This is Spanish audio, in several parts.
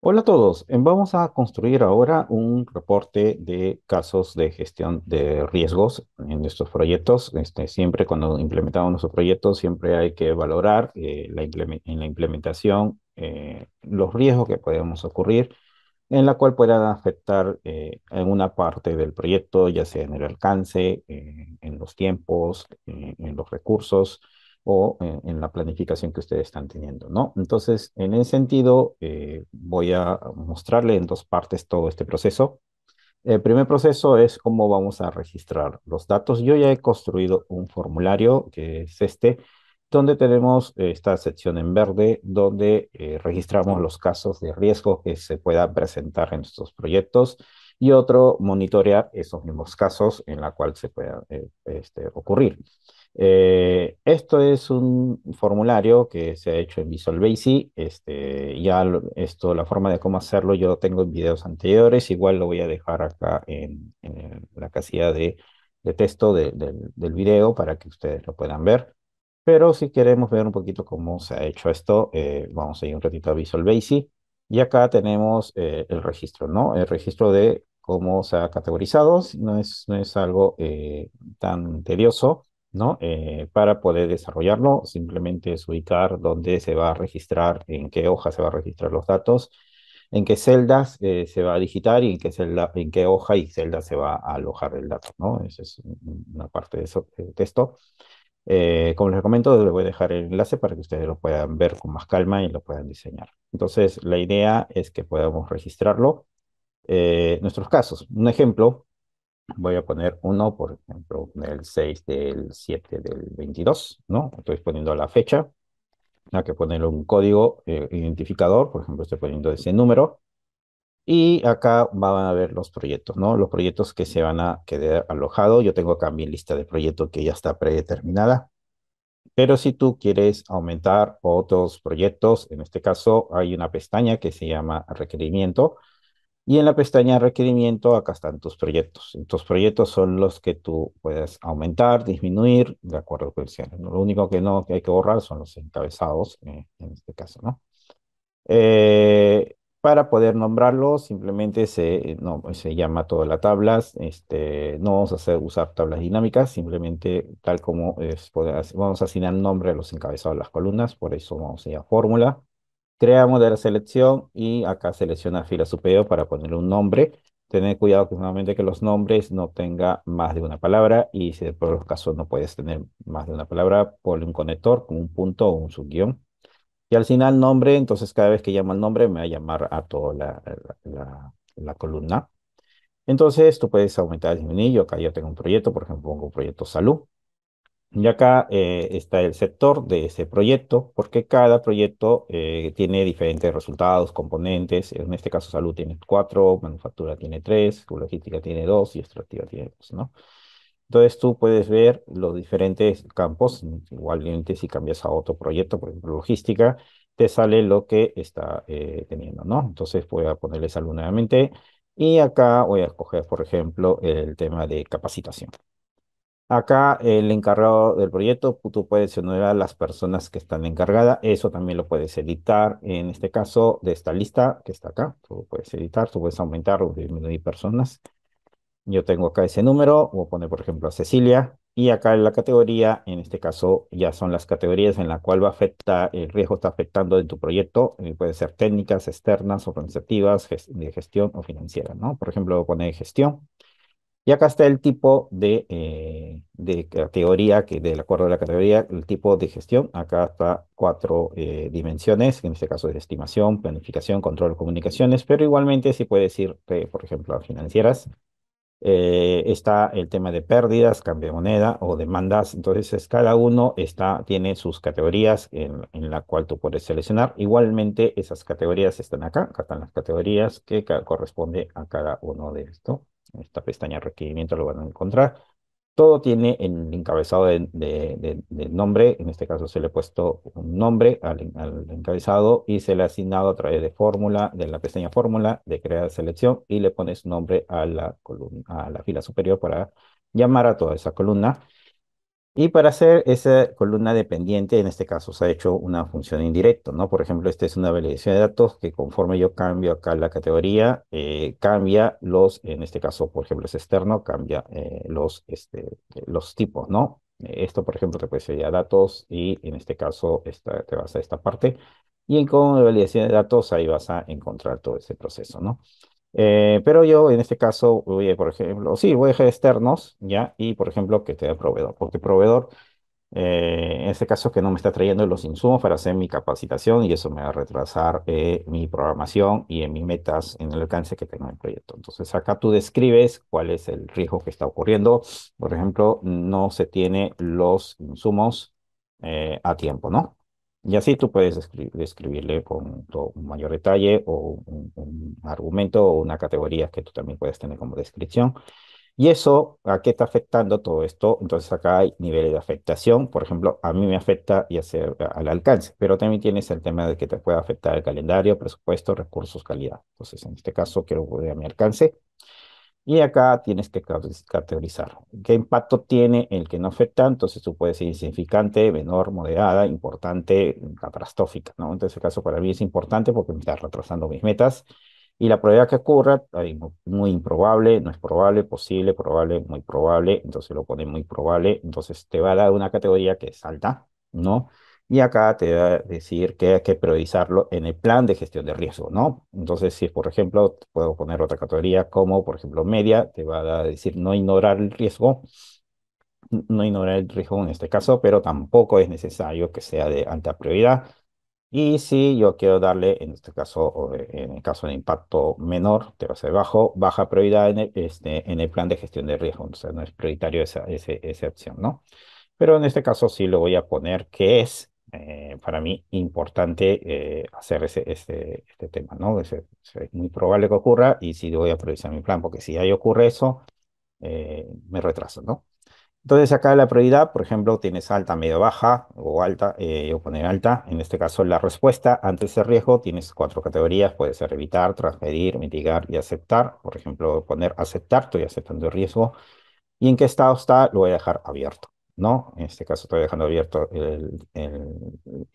Hola a todos, em, vamos a construir ahora un reporte de casos de gestión de riesgos en nuestros proyectos. Este, siempre cuando implementamos nuestros proyectos, siempre hay que valorar eh, en la implementación eh, los riesgos que podemos ocurrir, en la cual puedan afectar eh, una parte del proyecto, ya sea en el alcance, eh, en los tiempos, en los recursos, o eh, en, la planificación que ustedes están teniendo, ¿no? Entonces, en ese sentido, eh, voy a mostrarle en dos partes todo este proceso. El primer proceso es cómo vamos a registrar los datos. Yo ya he construido un formulario, que es este, donde tenemos esta sección en verde, donde eh, registramos los casos de riesgo que se pueda presentar en estos proyectos y otro, monitorear esos mismos casos en la cual se pueda este, ocurrir. Eh, esto es un formulario que se ha hecho en Visual Basic. Este, ya esto, la forma de cómo hacerlo, yo lo tengo en videos anteriores. Igual lo voy a dejar acá en, la casilla de, texto del video para que ustedes lo puedan ver. Pero si queremos ver un poquito cómo se ha hecho esto, eh, vamos a ir un ratito a Visual Basic. Y acá tenemos eh, el registro, ¿no? El registro de cómo se ha categorizado. No es, no es algo tan tedioso. ¿no? Eh, para poder desarrollarlo, simplemente es ubicar dónde se va a registrar, en qué hoja se va a registrar los datos, en qué celdas eh, se va a digitar y en qué, en qué hoja y celda se va a alojar el dato, ¿no? Esa es una parte de eso, eh, de texto. como les recomiendo, les voy a dejar el enlace para que ustedes lo puedan ver con más calma y lo puedan diseñar. Entonces, la idea es que podamos registrarlo. nuestros casos. Un ejemplo voy a poner uno, por ejemplo, el 6 del 7 del 22, ¿no? Estoy poniendo la fecha, hay que poner un código eh, identificador, por ejemplo, estoy poniendo ese número, y acá van a ver los proyectos, ¿no? Los proyectos que se van a quedar alojados. Yo tengo acá mi lista de proyectos que ya está predeterminada. Pero si tú quieres aumentar otros proyectos, en este caso hay una pestaña que se llama requerimiento, y en la pestaña requerimiento, acá están tus proyectos. tus proyectos son los que tú puedes aumentar, disminuir, de acuerdo con el cielo. Lo único que no hay que borrar son los encabezados, eh, en este caso, ¿no? Eh, para poder nombrarlo, simplemente se, eh, no, se llama toda la tabla. Este, no vamos a hacer, usar tablas dinámicas, simplemente tal como es, vamos a asignar nombre a los encabezados de las columnas, por eso vamos a ir a fórmula creamos de la selección y acá selecciona fila superior para ponerle un nombre. Tener cuidado que que los nombres no tenga más de una palabra y si por los casos no puedes tener más de una palabra, ponle un conector con un punto o un subguión. Y al final nombre, entonces cada vez que llama el nombre me va a llamar a toda la, la, columna. Entonces tú puedes aumentar el disminuir. Yo acá yo tengo un proyecto, por ejemplo, pongo un proyecto salud. Y acá eh, está el sector de ese proyecto, porque cada proyecto eh, tiene diferentes resultados, componentes. En este caso, salud tiene cuatro, manufactura tiene tres, logística tiene dos y extractiva tiene dos, ¿no? Entonces tú puedes ver los diferentes campos, igualmente si cambias a otro proyecto, por ejemplo logística, te sale lo que está eh, teniendo, ¿no? Entonces voy a ponerle salud nuevamente y acá voy a escoger, por ejemplo, el tema de capacitación, Acá el encargado del proyecto, tú puedes seleccionar las personas que están encargadas. Eso también lo puedes editar. En este caso, de esta lista que está acá, tú puedes editar, tú puedes aumentar o disminuir personas. Yo tengo acá ese número, voy a poner, por ejemplo, a Cecilia. Y acá en la categoría, en este caso, ya son las categorías en la cual va afectar, el riesgo está afectando en tu proyecto. Eh, puede ser técnicas, externas, organizativas, de gestión o financiera, ¿no? Por ejemplo, voy a poner gestión. Y acá está el tipo de, eh, de categoría, que del acuerdo de la categoría, el tipo de gestión. Acá está cuatro eh, dimensiones, en este caso es estimación, planificación, control, comunicaciones, pero igualmente se puede decir, por ejemplo, a financieras. Eh, está el tema de pérdidas, cambio de moneda o demandas. Entonces, cada uno está, tiene sus categorías en, la cual tú puedes seleccionar. Igualmente, esas categorías están acá. Acá están las categorías que corresponde a cada uno de estos esta pestaña requerimiento lo van a encontrar. Todo tiene el encabezado de, nombre, en este caso se le ha puesto un nombre al, encabezado y se le ha asignado a través de fórmula, de la pestaña fórmula, de crear selección y le pones nombre a la, a la fila superior para llamar a toda esa columna. Y para hacer esa columna dependiente, en este caso se ha hecho una función indirecta, ¿no? Por ejemplo, esta es una validación de datos que conforme yo cambio acá la categoría, eh, cambia los, en este caso, por ejemplo, es externo, cambia eh, los, este, los tipos, ¿no? Esto, por ejemplo, te puede ser ya datos y en este caso te vas a esta parte. Y en con validación de datos ahí vas a encontrar todo ese proceso, ¿no? Eh, pero yo en este caso, voy a por ejemplo, sí, voy a dejar externos, ¿ya? Y por ejemplo, que te dé proveedor, porque proveedor, eh, en este caso, que no me está trayendo los insumos para hacer mi capacitación y eso me va a retrasar eh, mi programación y en mis metas, en el alcance que en el proyecto. Entonces, acá tú describes cuál es el riesgo que está ocurriendo. Por ejemplo, no se tiene los insumos a tiempo, ¿no? Y así tú puedes describirle con, un mayor detalle o un, argumento o una categoría que tú también puedes tener como descripción. Y eso, ¿a qué está afectando todo esto? Entonces acá hay niveles de afectación. Por ejemplo, a mí me afecta y hacer al alcance, pero también tienes el tema de que te puede afectar el calendario, presupuesto, recursos, calidad. Entonces, en este caso, quiero volver a mi alcance. Y acá tienes que categorizar. ¿Qué impacto tiene el que no afecta? Entonces tú puedes decir insignificante, menor, moderada, importante, catastrófica, ¿no? Entonces, el caso para mí es importante porque me está retrasando mis metas. Y la probabilidad que ocurra, muy improbable, no es probable, posible, probable, muy probable. Entonces lo pone muy probable. Entonces te va a dar una categoría que es alta, ¿no? Y acá te va a decir que hay que priorizarlo en el plan de gestión de riesgo, ¿no? Entonces, si por ejemplo, puedo poner otra categoría como, por ejemplo, media, te va a decir no ignorar el riesgo, no ignorar el riesgo en este caso, pero tampoco es necesario que sea de alta prioridad. Y si yo quiero darle, en este caso, eh, en el caso de impacto menor, te va a ser bajo, baja prioridad en el, este, en el plan de gestión de riesgo. Entonces, no es prioritario esa, esa, esa opción, ¿no? Pero en este caso sí lo voy a poner que es eh, para mí importante eh, hacer ese, este tema, ¿no? Es, muy probable que ocurra y si voy a priorizar mi plan, porque si ahí ocurre eso, eh, me retraso, ¿no? Entonces acá la prioridad, por ejemplo, tienes alta, medio, baja o alta, yo poner alta, en este caso la respuesta ante ese riesgo tienes cuatro categorías, puede ser evitar, transferir, mitigar y aceptar, por ejemplo, poner aceptar, estoy aceptando el riesgo, y en qué estado está, lo voy a dejar abierto. ¿no? En este caso estoy dejando abierto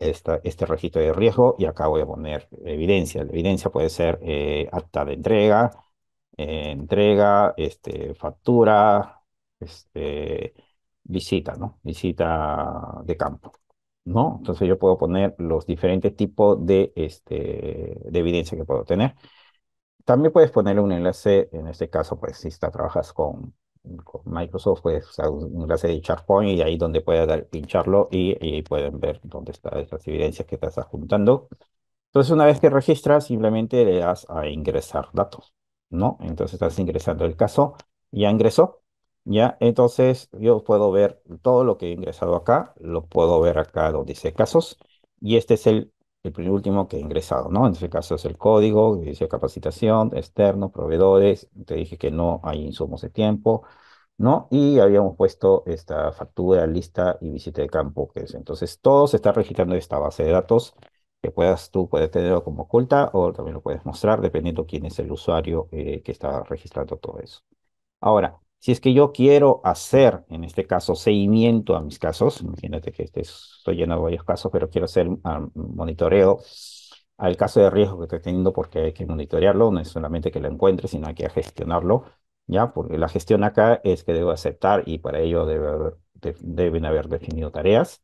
este registro de riesgo y acá voy a poner evidencia. La evidencia puede ser eh, acta de entrega, eh, entrega, este, factura, este, visita, ¿no? Visita de campo, ¿no? Entonces yo puedo poner los diferentes tipos de, este, de evidencia que puedo tener. También puedes ponerle un enlace, en este caso, pues si está, trabajas con Microsoft Microsoft, pues, usar un enlace de SharePoint y ahí donde puedes pincharlo y, pueden ver dónde están esas evidencias que estás adjuntando. Entonces, una vez que registras, simplemente le das a ingresar datos, ¿no? Entonces estás ingresando el caso, ya ingresó, ya, entonces yo puedo ver todo lo que he ingresado acá, lo puedo ver acá donde dice casos, y este es el el primer último que he ingresado, ¿no? En este caso es el código, dice capacitación, externo, proveedores, te dije que no hay insumos de tiempo, ¿no? Y habíamos puesto esta factura, lista y visita de campo, que es. Entonces, todo se está registrando en esta base de datos que puedas tú puedes tenerlo como oculta o también lo puedes mostrar dependiendo quién es el usuario eh, que está registrando todo eso. Ahora, si es que yo quiero hacer, en este caso, seguimiento a mis casos, imagínate que este, estoy lleno de varios casos, pero quiero hacer monitoreo al caso de riesgo que estoy teniendo porque hay que monitorearlo, no es solamente que lo encuentre, sino hay que gestionarlo, ¿ya? Porque la gestión acá es que debo aceptar y para ello debe deben haber definido tareas.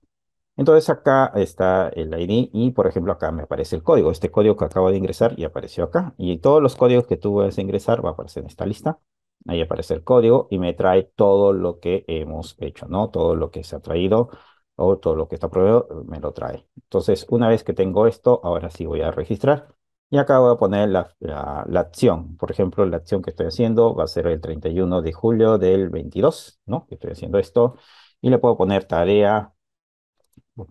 Entonces acá está el ID y por ejemplo acá me aparece el código, este código que acabo de ingresar y apareció acá. Y todos los códigos que tú vas a ingresar va a aparecer en esta lista. Ahí aparece el código y me trae todo lo que hemos hecho, ¿no? Todo lo que se ha traído o todo lo que está aprobado, me lo trae. Entonces, una vez que tengo esto, ahora sí voy a registrar. Y acá voy a poner la, la, acción. Por ejemplo, la acción que estoy haciendo va a ser el 31 de julio del 22, ¿no? estoy haciendo esto. Y le puedo poner tarea Voy a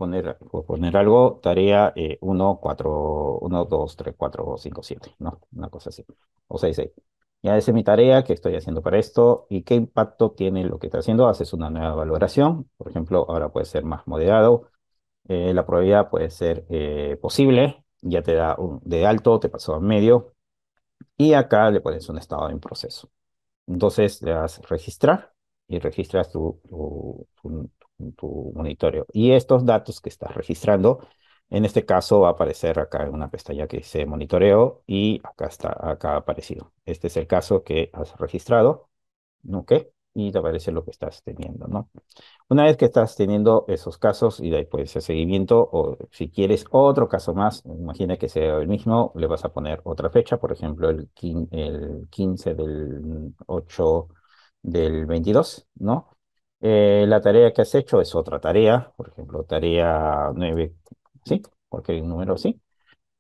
poner, algo, tarea 1, 4, 1, 2, 3, 4, 5, 7, ¿no? Una cosa así. O 6, 6 ya es mi tarea, qué estoy haciendo para esto y qué impacto tiene lo que está haciendo. Haces una nueva valoración, por ejemplo, ahora puede ser más moderado, eh, la probabilidad puede ser eh, posible, ya te da de alto, te pasó a medio y acá le pones un estado en proceso. Entonces le das registrar y registras tu, tu, tu monitoreo. Y estos datos que estás registrando en este caso va a aparecer acá en una pestaña que dice monitoreo y acá está, acá ha aparecido. Este es el caso que has registrado, qué? Y te aparece lo que estás teniendo, ¿no? Una vez que estás teniendo esos casos y de ahí puedes hacer seguimiento o si quieres otro caso más, imagina que sea el mismo, le vas a poner otra fecha, por ejemplo, el, el 15 del 8 del 22, ¿no? Eh, la tarea que has hecho es otra tarea, por ejemplo, tarea 9, ¿sí? Porque hay un número así.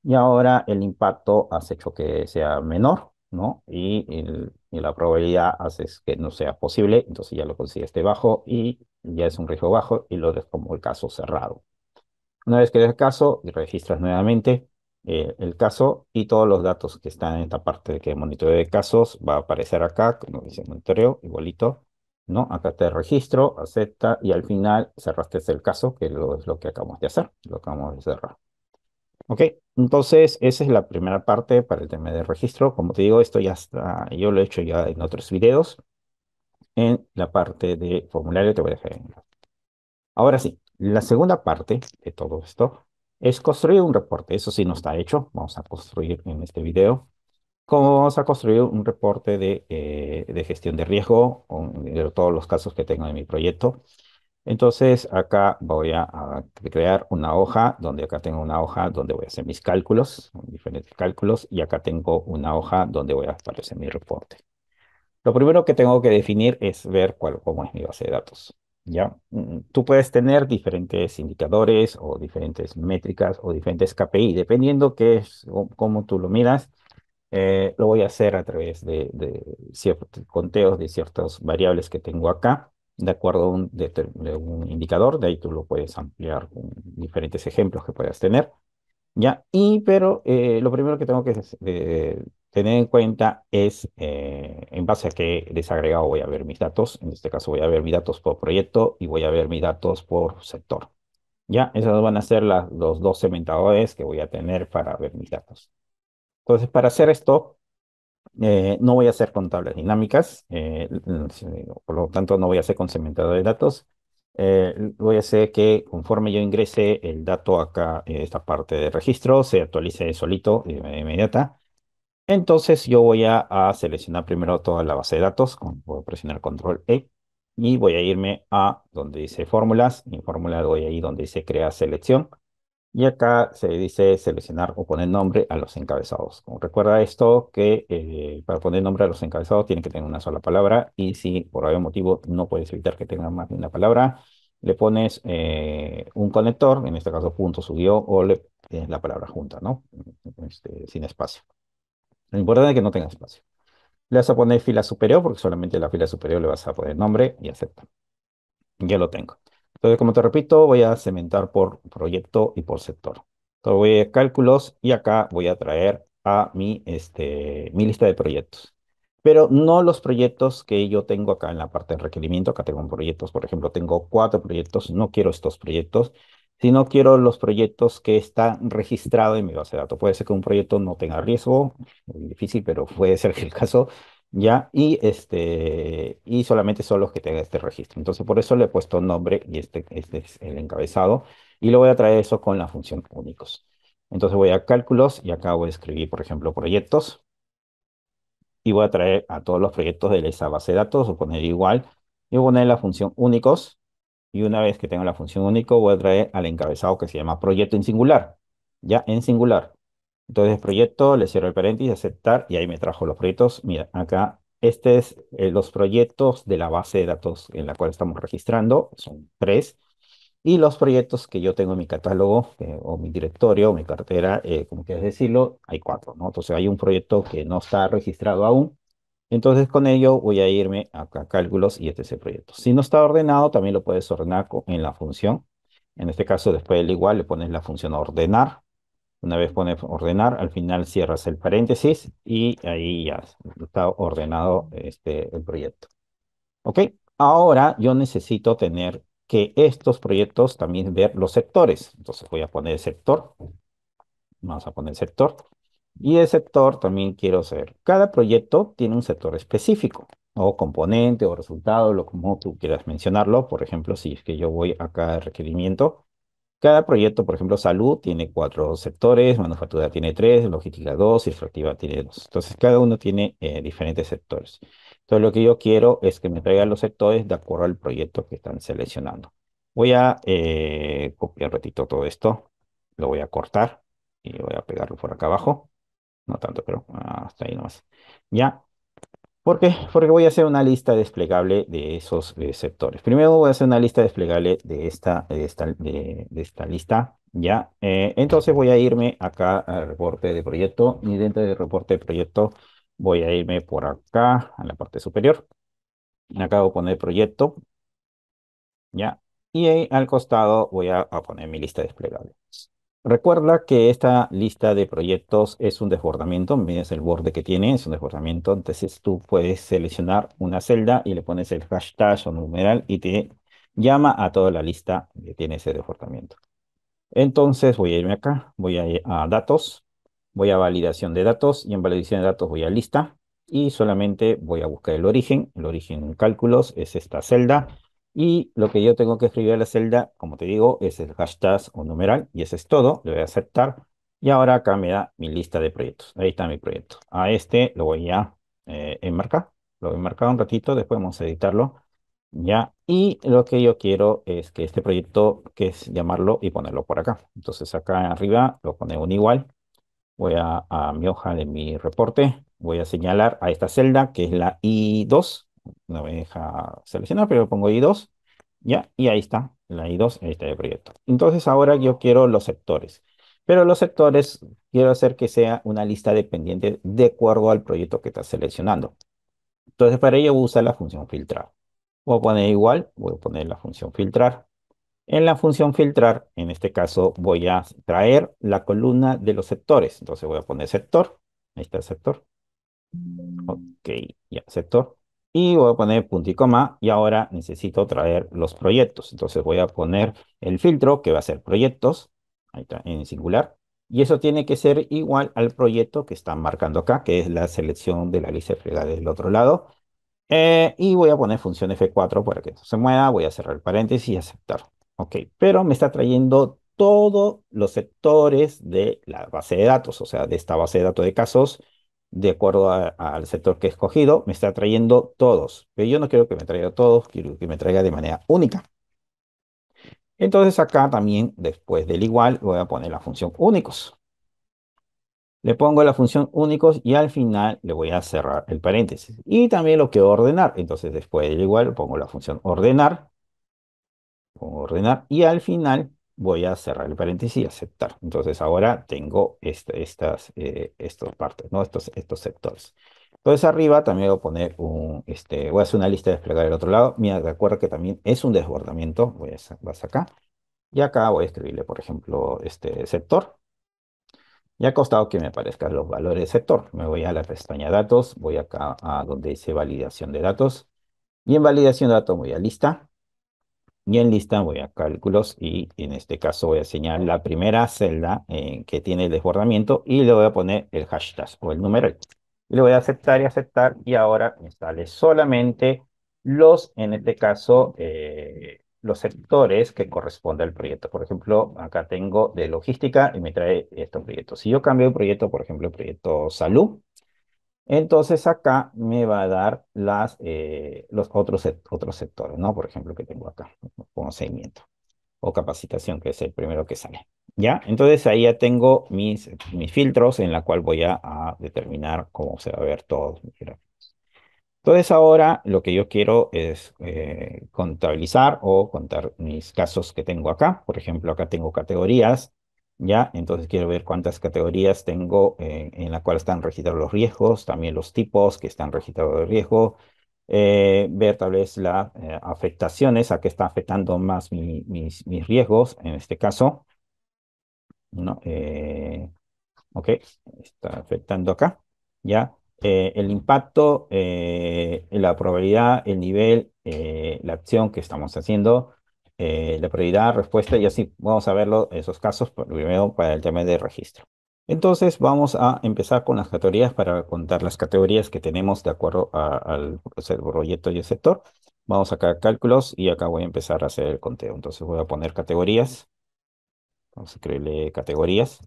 Y ahora el impacto has hecho que sea menor, ¿no? Y, el, y la probabilidad haces que no sea posible, entonces ya lo consigues este bajo y ya es un riesgo bajo y lo des como el caso cerrado. Una vez que des el caso registras nuevamente eh, el caso y todos los datos que están en esta parte de que monitoreo de casos va a aparecer acá, como dice monitoreo, igualito, ¿no? Acá te registro, acepta y al final cerraste el caso, que es lo que acabamos de hacer, lo acabamos de cerrar. Ok, entonces esa es la primera parte para el tema de registro. Como te digo, esto ya está, yo lo he hecho ya en otros videos. En la parte de formulario te voy a dejar en Ahora sí, la segunda parte de todo esto es construir un reporte. Eso sí no está hecho, vamos a construir en este video cómo vamos a construir un reporte de, eh, gestión de riesgo de todos los casos que tengo en mi proyecto. Entonces, acá voy a, crear una hoja, donde acá tengo una hoja donde voy a hacer mis cálculos, diferentes cálculos, y acá tengo una hoja donde voy a establecer mi reporte. Lo primero que tengo que definir es ver cómo es mi base de datos. ¿ya? Mm, tú puedes tener diferentes indicadores o diferentes métricas o diferentes KPI, dependiendo qué es, cómo tú lo miras eh, lo voy a hacer a través de, ciertos conteos de ciertas variables que tengo acá, de acuerdo a un, un indicador, de ahí tú lo puedes ampliar con diferentes ejemplos que puedas tener. ¿ya? Y, pero eh, lo primero que tengo que eh, tener en cuenta es en base a qué desagregado voy a ver mis datos. En este caso voy a ver mis datos por proyecto y voy a ver mis datos por sector. ¿Ya? Esos van a ser los dos segmentadores que voy a tener para ver mis datos. Entonces, para hacer esto, eh, no voy a hacer con tablas dinámicas, eh, por lo tanto no voy a hacer con segmentador de datos. Eh, voy a hacer que conforme yo ingrese el dato acá, esta parte de registro, se actualice solito de inmediata. Entonces yo voy a, seleccionar primero toda la base de datos, con, voy presionar control E y voy a irme a donde dice fórmulas, y en fórmula voy ahí donde dice Crea selección y acá se dice seleccionar o poner nombre a los encabezados. Recuerda esto que eh, para poner nombre a los encabezados tienen que tener una sola palabra y si por algún motivo no puedes evitar que tengan más de una palabra, le pones eh, un conector, en este caso punto, subió, o le la palabra junta, ¿no? Este, sin espacio. Lo importante es que no tenga espacio. Le vas a poner fila superior porque solamente a la fila superior le vas a poner nombre y acepta. Ya lo tengo. Entonces, como te repito, voy a cementar por proyecto y por sector. Entonces voy a cálculos y acá voy a traer a mi, este, mi lista de proyectos. Pero no los proyectos que yo tengo acá en la parte de requerimiento. Acá tengo proyectos, por ejemplo, tengo cuatro proyectos. No quiero estos proyectos, sino quiero los proyectos que están registrados en mi base de datos. Puede ser que un proyecto no tenga riesgo, difícil, pero puede ser que el caso ¿ya? Y, este, y solamente son los que tengan este registro. Entonces, por eso le he puesto nombre y este, este, es el encabezado. Y lo voy a traer eso con la función únicos. Entonces voy a cálculos y acá voy a escribir, por ejemplo, proyectos. Y voy a traer a todos los proyectos de esa base de datos, o poner igual. Y voy a poner la función únicos. Y una vez que tengo la función único, voy a traer al encabezado que se llama proyecto en singular. Ya en singular. Entonces, proyecto, le cierro el paréntesis, aceptar, y ahí me trajo los proyectos. Mira, acá, este es eh, los proyectos de la base de datos en la cual estamos registrando, son tres. Y los proyectos que yo tengo en mi catálogo, eh, o mi directorio, o mi cartera, eh, como quieras decirlo, hay cuatro, ¿no? Entonces, hay un proyecto que no está registrado aún, entonces con ello voy a irme acá a cálculos y este es el proyecto. Si no está ordenado, también lo puedes ordenar en la función. En este caso, después del igual, le pones la función ordenar. Una vez pones ordenar, al final cierras el paréntesis y ahí ya está ordenado este, el proyecto. ¿Ok? Ahora yo necesito tener que estos proyectos también ver los sectores. Entonces voy a poner sector. Vamos a poner sector. Y el sector también quiero saber. Cada proyecto tiene un sector específico o componente o resultado, lo como tú quieras mencionarlo. Por ejemplo, si es que yo voy acá a requerimiento, cada proyecto, por ejemplo, salud tiene cuatro sectores, manufactura tiene tres, logística dos, infraestructura tiene dos. Entonces, cada uno tiene eh, diferentes sectores. Entonces, lo que yo quiero es que me traigan los sectores de acuerdo al proyecto que están seleccionando. Voy a eh, copiar un ratito todo esto, lo voy a cortar y voy a pegarlo por acá abajo. No tanto, pero ah, hasta ahí nomás. Ya, ¿Por qué? Porque voy a hacer una lista desplegable de esos eh, sectores. Primero voy a hacer una lista desplegable de esta, de esta, de, esta lista. Ya, eh, entonces voy a irme acá al reporte de proyecto y dentro del reporte de proyecto voy a irme por acá, a la parte superior. Acá voy a poner proyecto. Ya, y ahí al costado voy a, a poner mi lista desplegable. Recuerda que esta lista de proyectos es un desbordamiento, es el borde que tiene, es un desbordamiento, entonces tú puedes seleccionar una celda y le pones el hashtag o numeral y te llama a toda la lista que tiene ese desbordamiento. Entonces voy a irme acá, voy a, a datos, voy a validación de datos y en validación de datos voy a lista y solamente voy a buscar el origen, el origen en cálculos es esta celda, y lo que yo tengo que escribir a la celda, como te digo, es el hashtag o numeral, y ese es todo, le voy a aceptar. Y ahora acá me da mi lista de proyectos. Ahí está mi proyecto. A este lo voy a eh, enmarcar. Lo voy a enmarcar un ratito, después vamos a editarlo. Ya, y lo que yo quiero es que este proyecto, que es llamarlo y ponerlo por acá. Entonces acá arriba lo pone un igual. Voy a mi hoja de mi reporte. Voy a señalar a esta celda, que es la I2, no me deja seleccionar, pero pongo I2, ¿ya? Y ahí está, la I2, ahí está el proyecto. Entonces ahora yo quiero los sectores, pero los sectores quiero hacer que sea una lista dependiente de acuerdo al proyecto que estás seleccionando. Entonces para ello voy a usar la función filtrar. Voy a poner igual, voy a poner la función filtrar. En la función filtrar, en este caso voy a traer la columna de los sectores. Entonces voy a poner sector, ahí está el sector. Ok, ya, sector y voy a poner punto y coma y ahora necesito traer los proyectos. Entonces voy a poner el filtro que va a ser proyectos, ahí está, en singular, y eso tiene que ser igual al proyecto que están marcando acá, que es la selección de la lista de prioridades del otro lado. Eh, y voy a poner función F4 para que no se mueva, voy a cerrar el paréntesis y aceptar. Ok, pero me está trayendo todos los sectores de la base de datos, o sea, de esta base de datos de casos, de acuerdo al sector que he escogido, me está trayendo todos, pero yo no quiero que me traiga todos, quiero que me traiga de manera única. Entonces acá también, después del igual, voy a poner la función únicos. Le pongo la función únicos y al final le voy a cerrar el paréntesis. Y también lo quiero ordenar. Entonces después del igual pongo la función ordenar. Pongo ordenar y al final voy a cerrar el paréntesis y aceptar. Entonces ahora tengo estas, eh, partes, ¿no? estos, estos sectores. Entonces arriba también voy a poner un, este, voy a hacer una lista de desplegar del otro lado. Mira, acuerdo que también es un desbordamiento, voy a, vas acá. Y acá voy a escribirle, por ejemplo, este sector. Y ha costado que me aparezcan los valores de sector. Me voy a la pestaña datos, voy acá a donde dice validación de datos. Y en validación de datos voy a lista. Y en lista voy a cálculos y en este caso voy a señalar la primera celda eh, que tiene el desbordamiento y le voy a poner el hashtag o el número. le voy a aceptar y aceptar y ahora me sale solamente los, en este caso, eh, los sectores que corresponde al proyecto. Por ejemplo, acá tengo de logística y me trae este proyecto. Si yo cambio el proyecto, por ejemplo, el proyecto salud, entonces acá me va a dar las, eh, los otros, otros sectores, ¿no? Por ejemplo, que tengo acá, conocimiento o capacitación, que es el primero que sale. ¿Ya? Entonces ahí ya tengo mis, mis filtros en la cual voy a, determinar cómo se va a ver todo. mis gráficos. Entonces ahora lo que yo quiero es eh, contabilizar o contar mis casos que tengo acá. Por ejemplo, acá tengo categorías ¿ya? Entonces quiero ver cuántas categorías tengo eh, en la cual están registrados los riesgos, también los tipos que están registrados de riesgo, eh, ver tal vez las eh, afectaciones, a qué está afectando más mis, riesgos en este caso. ok, está afectando acá, ¿ya? el impacto, la probabilidad, el nivel, la acción que estamos haciendo, eh, la prioridad, respuesta, y así vamos a verlo esos casos primero para el tema de registro. Entonces vamos a empezar con las categorías para contar las categorías que tenemos de acuerdo al pues, proyecto y el sector. Vamos acá a cálculos y acá voy a empezar a hacer el conteo. Entonces voy a poner categorías. Vamos a escribirle categorías.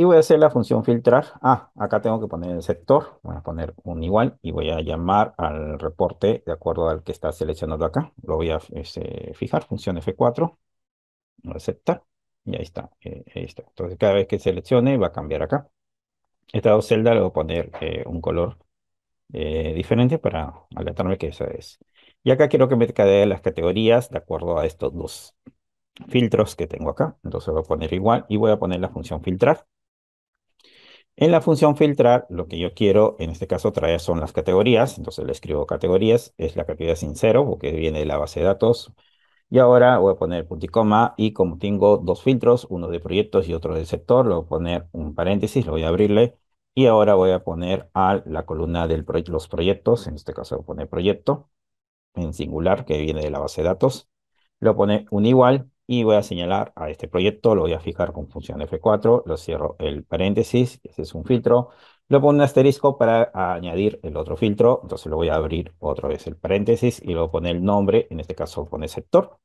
Y voy a hacer la función filtrar. Ah, acá tengo que poner el sector. Voy a poner un igual y voy a llamar al reporte de acuerdo al que está seleccionado acá. Lo voy a este, fijar, función F4. Voy a aceptar. Y eh, ahí está, Entonces cada vez que seleccione va a cambiar acá. Estas dos celdas le voy a poner eh, un color eh, diferente para alertarme que esa es. Y acá quiero que me quede las categorías de acuerdo a estos dos filtros que tengo acá. Entonces voy a poner igual y voy a poner la función filtrar. En la función filtrar, lo que yo quiero en este caso traer son las categorías. Entonces le escribo categorías, es la categoría sin cero, porque viene de la base de datos. Y ahora voy a poner punto y coma, y como tengo dos filtros, uno de proyectos y otro de sector, lo voy a poner un paréntesis, lo voy a abrirle. Y ahora voy a poner a la columna de los proyectos, en este caso voy a poner proyecto en singular, que viene de la base de datos. Lo pone un igual, y voy a señalar a este proyecto, lo voy a fijar con función F4, lo cierro el paréntesis, ese es un filtro, lo pongo un asterisco para añadir el otro filtro, entonces lo voy a abrir otra vez el paréntesis y luego poner el nombre, en este caso pone sector.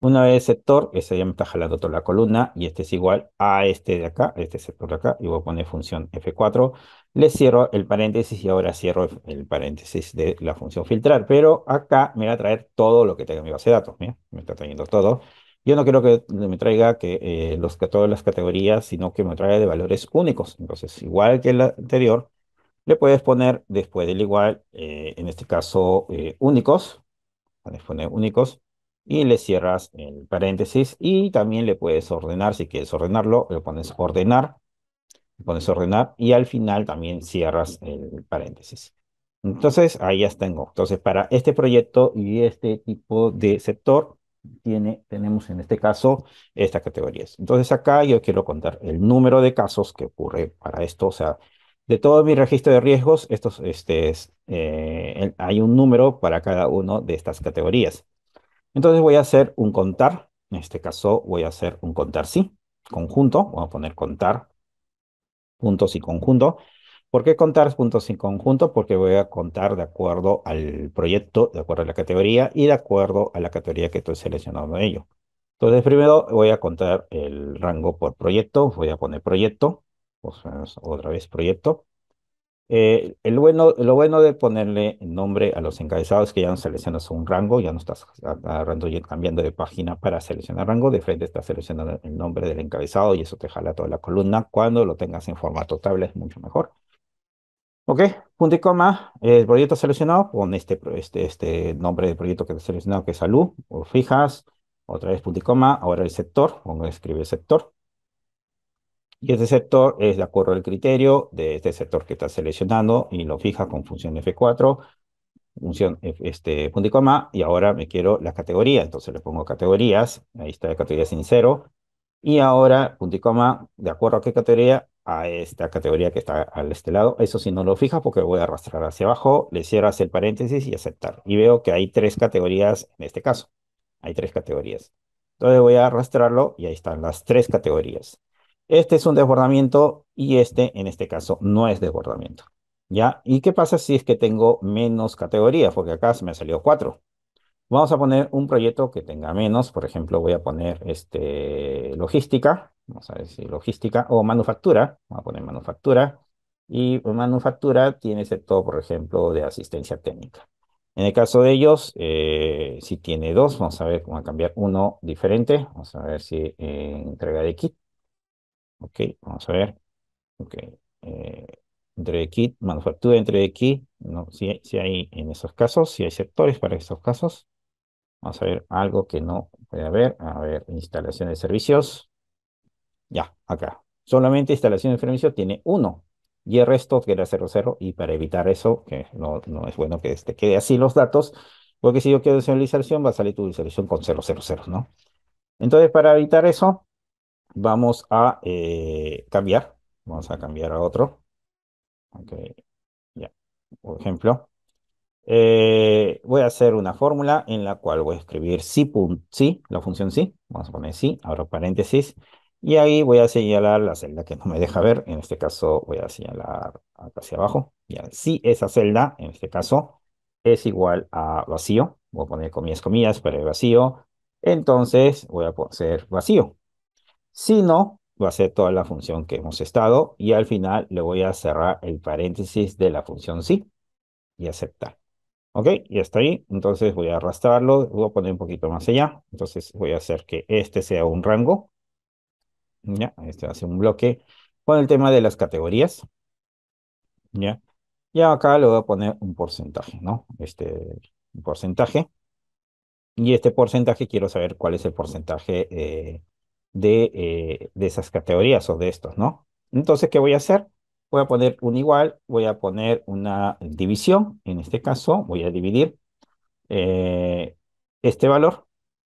Una vez sector, ese ya me está jalando toda la columna y este es igual a este de acá, este sector de acá, y voy a poner función F4. Le cierro el paréntesis y ahora cierro el paréntesis de la función filtrar, pero acá me va a traer todo lo que tenga mi base de datos, me está trayendo todo. Yo no quiero que me traiga que, eh, los, que todas las categorías, sino que me traiga de valores únicos. Entonces, igual que el anterior, le puedes poner después del igual, eh, en este caso, eh, únicos, puedes poner únicos, y le cierras el paréntesis y también le puedes ordenar, si quieres ordenarlo, le pones ordenar pones ordenar y al final también cierras el paréntesis. Entonces, ahí ya tengo. Entonces, para este proyecto y este tipo de sector, tiene, tenemos en este caso estas categorías. Entonces, acá yo quiero contar el número de casos que ocurre para esto. O sea, de todo mi registro de riesgos, estos, este es, eh, hay un número para cada uno de estas categorías. Entonces, voy a hacer un contar. En este caso, voy a hacer un contar sí, conjunto. Voy a poner contar puntos y conjunto. ¿Por qué contar puntos y conjunto? Porque voy a contar de acuerdo al proyecto, de acuerdo a la categoría y de acuerdo a la categoría que estoy seleccionando de ello. Entonces, primero voy a contar el rango por proyecto. Voy a poner proyecto, pues, otra vez proyecto. Eh, el lo bueno de ponerle nombre a los encabezados es que ya no seleccionas un rango, ya no estás agarrando y cambiando de página para seleccionar rango, de frente estás seleccionando el nombre del encabezado y eso te jala toda la columna. Cuando lo tengas en formato tablet, es mucho mejor. Ok, punto y coma, el proyecto seleccionado, pon este, este, este nombre del proyecto que te seleccionado, que es salud, o fijas, otra vez punto y coma, ahora el sector, pongo escribe sector, y este sector es de acuerdo al criterio de este sector que está seleccionando y lo fija con función F4, función este, punto y coma, y ahora me quiero la categoría, entonces le pongo categorías, ahí está la categoría sin cero, y ahora punto y coma, de acuerdo a qué categoría, a esta categoría que está al este lado, eso si no lo fija porque voy a arrastrar hacia abajo, le cierro el paréntesis y aceptar, y veo que hay tres categorías en este caso, hay tres categorías. Entonces voy a arrastrarlo y ahí están las tres categorías. Este es un desbordamiento y este, en este caso, no es desbordamiento. ¿Ya? ¿Y qué pasa si es que tengo menos categorías? Porque acá se me salido cuatro. Vamos a poner un proyecto que tenga menos. Por ejemplo, voy a poner este, logística. Vamos a decir logística o manufactura. Vamos a poner manufactura. Y manufactura tiene todo, por ejemplo, de asistencia técnica. En el caso de ellos, eh, si tiene dos, vamos a ver cómo cambiar uno diferente. Vamos a ver si eh, entrega de kit. Ok, vamos a ver. Ok. Eh, entre de kit, manufactura entre de kit, no, si, hay, si hay en esos casos, si hay sectores para esos casos. Vamos a ver algo que no puede haber. A ver, instalación de servicios. Ya, acá. Solamente instalación de servicios tiene uno. Y el resto queda era 00. Y para evitar eso, que no, no es bueno que este, quede así los datos, porque si yo quiero visualización, va a salir tu visualización con 000, ¿no? Entonces, para evitar eso, Vamos a eh, cambiar. Vamos a cambiar a otro. Okay. Ya. Por ejemplo, eh, voy a hacer una fórmula en la cual voy a escribir si, si, la función si. Vamos a poner si, abro paréntesis. Y ahí voy a señalar la celda que no me deja ver. En este caso voy a señalar hacia abajo. Si esa celda, en este caso, es igual a vacío. Voy a poner comillas, comillas, para el vacío. Entonces voy a poner vacío. Si no, va a ser toda la función que hemos estado y al final le voy a cerrar el paréntesis de la función sí y aceptar. Ok, ya está ahí. Entonces voy a arrastrarlo, voy a poner un poquito más allá. Entonces voy a hacer que este sea un rango. Ya, este hace un bloque con el tema de las categorías. Ya, y acá le voy a poner un porcentaje, ¿no? Este porcentaje. Y este porcentaje quiero saber cuál es el porcentaje eh, eh, de, esas categorías o de estos, ¿no? Entonces, ¿qué voy a hacer? Voy a poner un igual, voy a poner una división, en este caso voy a dividir eh, este valor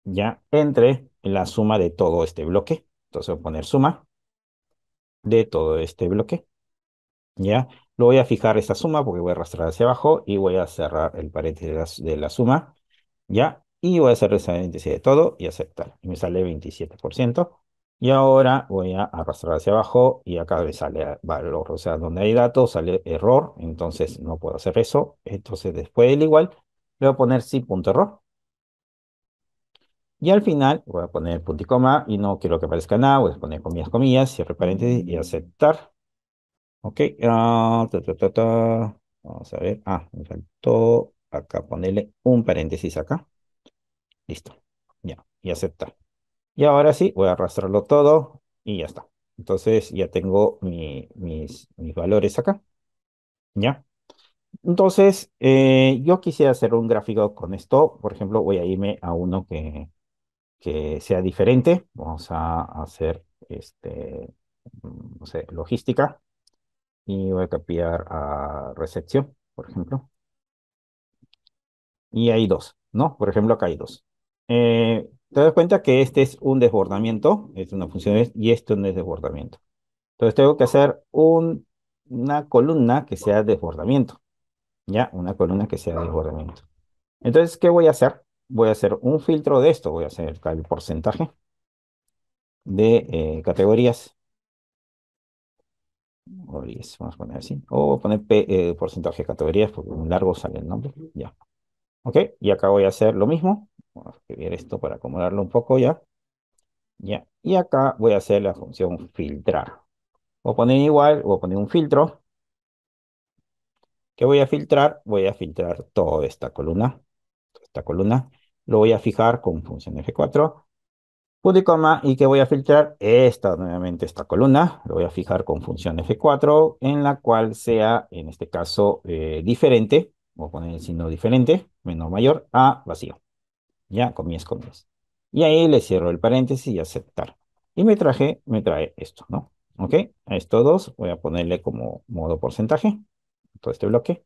ya entre la suma de todo este bloque. Entonces voy a poner suma de todo este bloque. Ya, lo voy a fijar esta suma porque voy a arrastrar hacia abajo y voy a cerrar el paréntesis de la, de la suma. Ya, y voy a hacer el paréntesis de todo y aceptar. Y me sale 27%. Y ahora voy a arrastrar hacia abajo y acá me sale valor. O sea, donde hay datos sale error. Entonces no puedo hacer eso. Entonces después del igual le voy a poner sí punto error. Y al final voy a poner punto y coma y no quiero que aparezca nada. Voy a poner comillas, comillas, cierre paréntesis y aceptar. Ok. Ah, Vamos a ver. Ah, me faltó acá ponerle un paréntesis acá. Listo. Ya. Y aceptar. Y ahora sí, voy a arrastrarlo todo y ya está. Entonces ya tengo mis, mis valores acá. ¿Ya? Entonces, eh, yo quisiera hacer un gráfico con esto. Por ejemplo, voy a irme a uno que, que sea diferente. Vamos a hacer este, mm, no sé, logística. Y voy a copiar a recepción, por ejemplo. Y hay dos, ¿no? Por ejemplo, acá hay dos. Eh, te das cuenta que este es un desbordamiento, es una función y esto no es desbordamiento. Entonces tengo que hacer una columna que sea desbordamiento. Ya, una columna que sea desbordamiento. Entonces, ¿qué voy a hacer? Voy a hacer un filtro de esto, voy a hacer el porcentaje de eh, categorías. Vamos a poner así. O poner eh, porcentaje de categorías, porque un largo sale el nombre. Ya. Ok, y acá voy a hacer lo mismo. Voy a escribir esto para acomodarlo un poco ya. Ya, y acá voy a hacer la función filtrar. Voy a poner igual, voy a poner un filtro. ¿Qué voy a filtrar? Voy a filtrar toda esta columna. esta columna lo voy a fijar con función F4. Punto y coma, y que voy a filtrar esta, nuevamente esta columna, lo voy a fijar con función F4, en la cual sea, en este caso, eh, diferente voy a poner el signo diferente, menor mayor, a vacío. Ya, con comillas. Y ahí le cierro el paréntesis y aceptar. Y me traje, me trae esto, ¿no? Ok, a estos dos voy a ponerle como modo porcentaje, todo este bloque.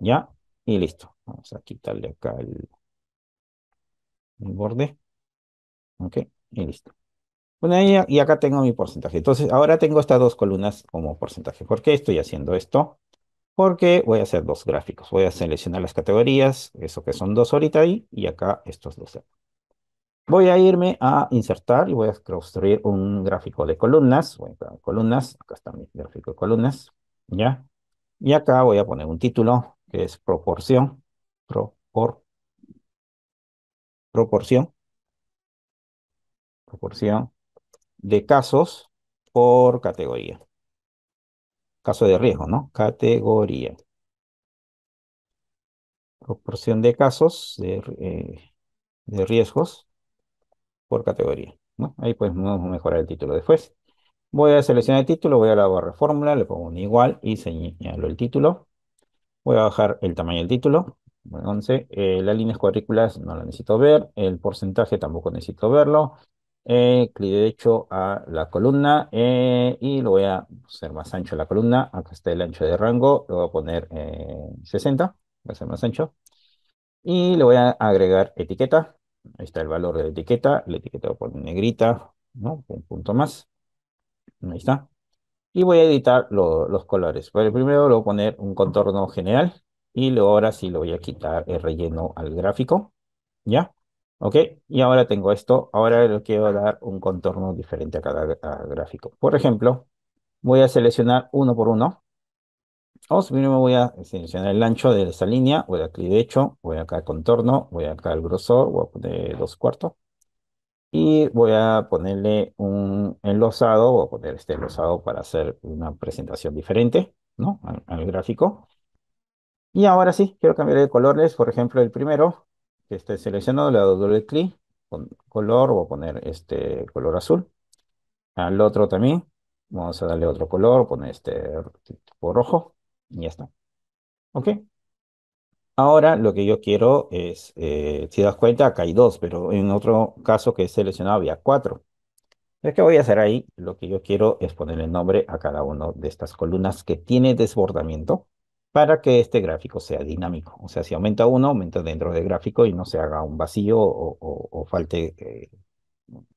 Ya, y listo. Vamos a quitarle acá el, borde. Ok, y listo. y acá tengo mi porcentaje. Entonces, ahora tengo estas dos columnas como porcentaje. ¿Por qué estoy haciendo esto? porque voy a hacer dos gráficos. Voy a seleccionar las categorías, eso que son dos ahorita ahí, y acá estos dos. Voy a irme a insertar y voy a construir un gráfico de columnas. Voy a columnas, acá está mi gráfico de columnas, ¿ya? Y acá voy a poner un título que es proporción, propor, proporción, proporción de casos por categoría caso de riesgo, ¿no? Categoría. Proporción de casos de, eh, riesgos por categoría. Ahí pues podemos mejorar el título después. Voy a seleccionar el título, voy a la barra de fórmula, le pongo un igual y señalo el título. Voy a bajar el tamaño del título, 11. Eh, las líneas cuadrículas no las necesito ver, el porcentaje tampoco necesito verlo. Eh, clic derecho a la columna eh, y lo voy a hacer más ancho la columna. Acá está el ancho de rango, lo voy a poner eh, 60, va a ser más ancho. Y le voy a agregar etiqueta. Ahí está el valor de la etiqueta. La etiqueta voy negrita, ¿no? un punto más. Ahí está. Y voy a editar los colores. el primero lo voy a poner un contorno general y luego ahora sí lo voy a quitar el relleno al gráfico. ¿Ya? ¿Ok? Y ahora tengo esto. Ahora le quiero dar un contorno diferente a cada gráfico. Por ejemplo, voy a seleccionar uno por uno. O me voy a seleccionar el ancho de esta línea. Voy a clic derecho, voy acá al contorno, voy acá al grosor, voy a poner dos cuartos. Y voy a ponerle un enlosado, voy a poner este enlosado para hacer una presentación diferente, ¿no? Al, al gráfico. Y ahora sí, quiero cambiar de colores. Por ejemplo, el primero este, seleccionado, le doble clic con color, voy a poner este color azul. Al otro también, vamos a darle otro color, con este tipo rojo y ya está. Ok. Ahora lo que yo quiero es, eh, si das cuenta, acá hay dos, pero en otro caso que he seleccionado había cuatro. Lo que voy a hacer ahí, lo que yo quiero es poner el nombre a cada una de estas columnas que tiene desbordamiento para que este gráfico sea dinámico. O sea, si aumenta uno, aumenta dentro del gráfico y no se haga un vacío o, falte eh,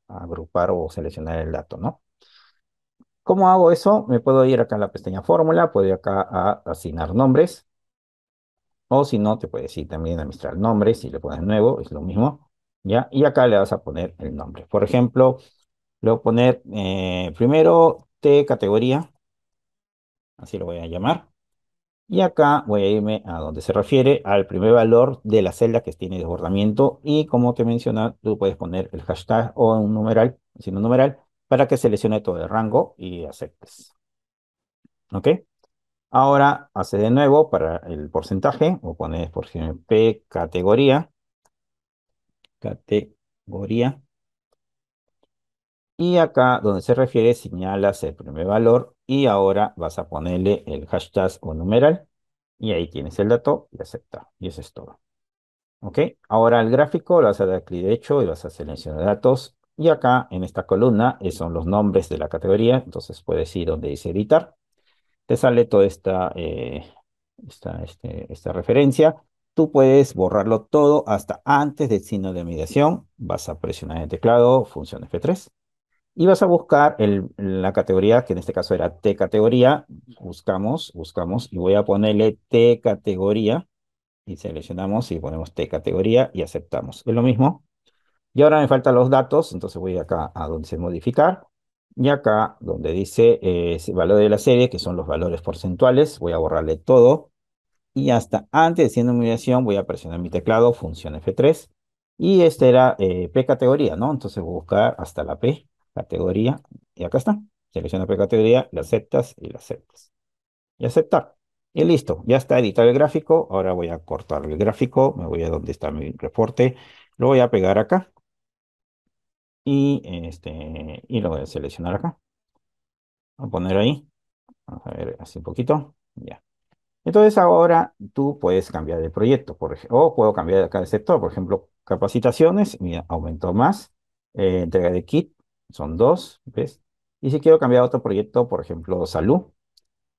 agrupar o seleccionar el dato, ¿no? ¿Cómo hago eso? Me puedo ir acá a la pestaña fórmula, puedo ir acá a asignar nombres. O si no, te puedes ir también a administrar nombres. Si le pones nuevo, es lo mismo. ¿ya? Y acá le vas a poner el nombre. Por ejemplo, le voy a poner eh, primero T categoría. Así lo voy a llamar. Y acá voy a irme a donde se refiere al primer valor de la celda que tiene desbordamiento. Y como te mencionaba tú puedes poner el hashtag o un numeral, sino un numeral, para que seleccione todo el rango y aceptes. ¿Ok? Ahora hace de nuevo para el porcentaje, o pones por ejemplo P categoría, categoría, y acá donde se refiere señalas el primer valor y ahora vas a ponerle el hashtag o numeral. Y ahí tienes el dato y acepta. Y eso es todo. ¿Ok? Ahora el gráfico lo vas a dar clic derecho y vas a seleccionar datos. Y acá en esta columna son los nombres de la categoría. Entonces puedes ir donde dice editar. Te sale toda esta, eh, esta, este, esta referencia. Tú puedes borrarlo todo hasta antes del signo de mediación. Vas a presionar el teclado, función F3 y vas a buscar la categoría, que en este caso era T categoría, buscamos, buscamos, y voy a ponerle T categoría, y seleccionamos y ponemos T categoría y aceptamos. Es lo mismo. Y ahora me faltan los datos, entonces voy acá a donde se modificar, y acá donde dice eh, valor de la serie, que son los valores porcentuales, voy a borrarle todo, y hasta antes de haciendo mediación voy a presionar mi teclado, función F3, y este era eh, P categoría, ¿no? Entonces voy a buscar hasta la P, categoría, y acá está. Selecciona por categoría, la aceptas y las aceptas. Y aceptar. Y listo, ya está editado el gráfico. Ahora voy a cortar el gráfico, me voy a donde está mi reporte, lo voy a pegar acá. Y, este, y lo voy a seleccionar acá. a poner ahí. Vamos a ver, así un poquito. Ya. Entonces ahora tú puedes cambiar de proyecto, o puedo cambiar acá de sector, por ejemplo, capacitaciones, mira, aumentó más, eh, entrega de kit, son dos, ¿ves? Y si quiero cambiar a otro proyecto, por ejemplo, salud,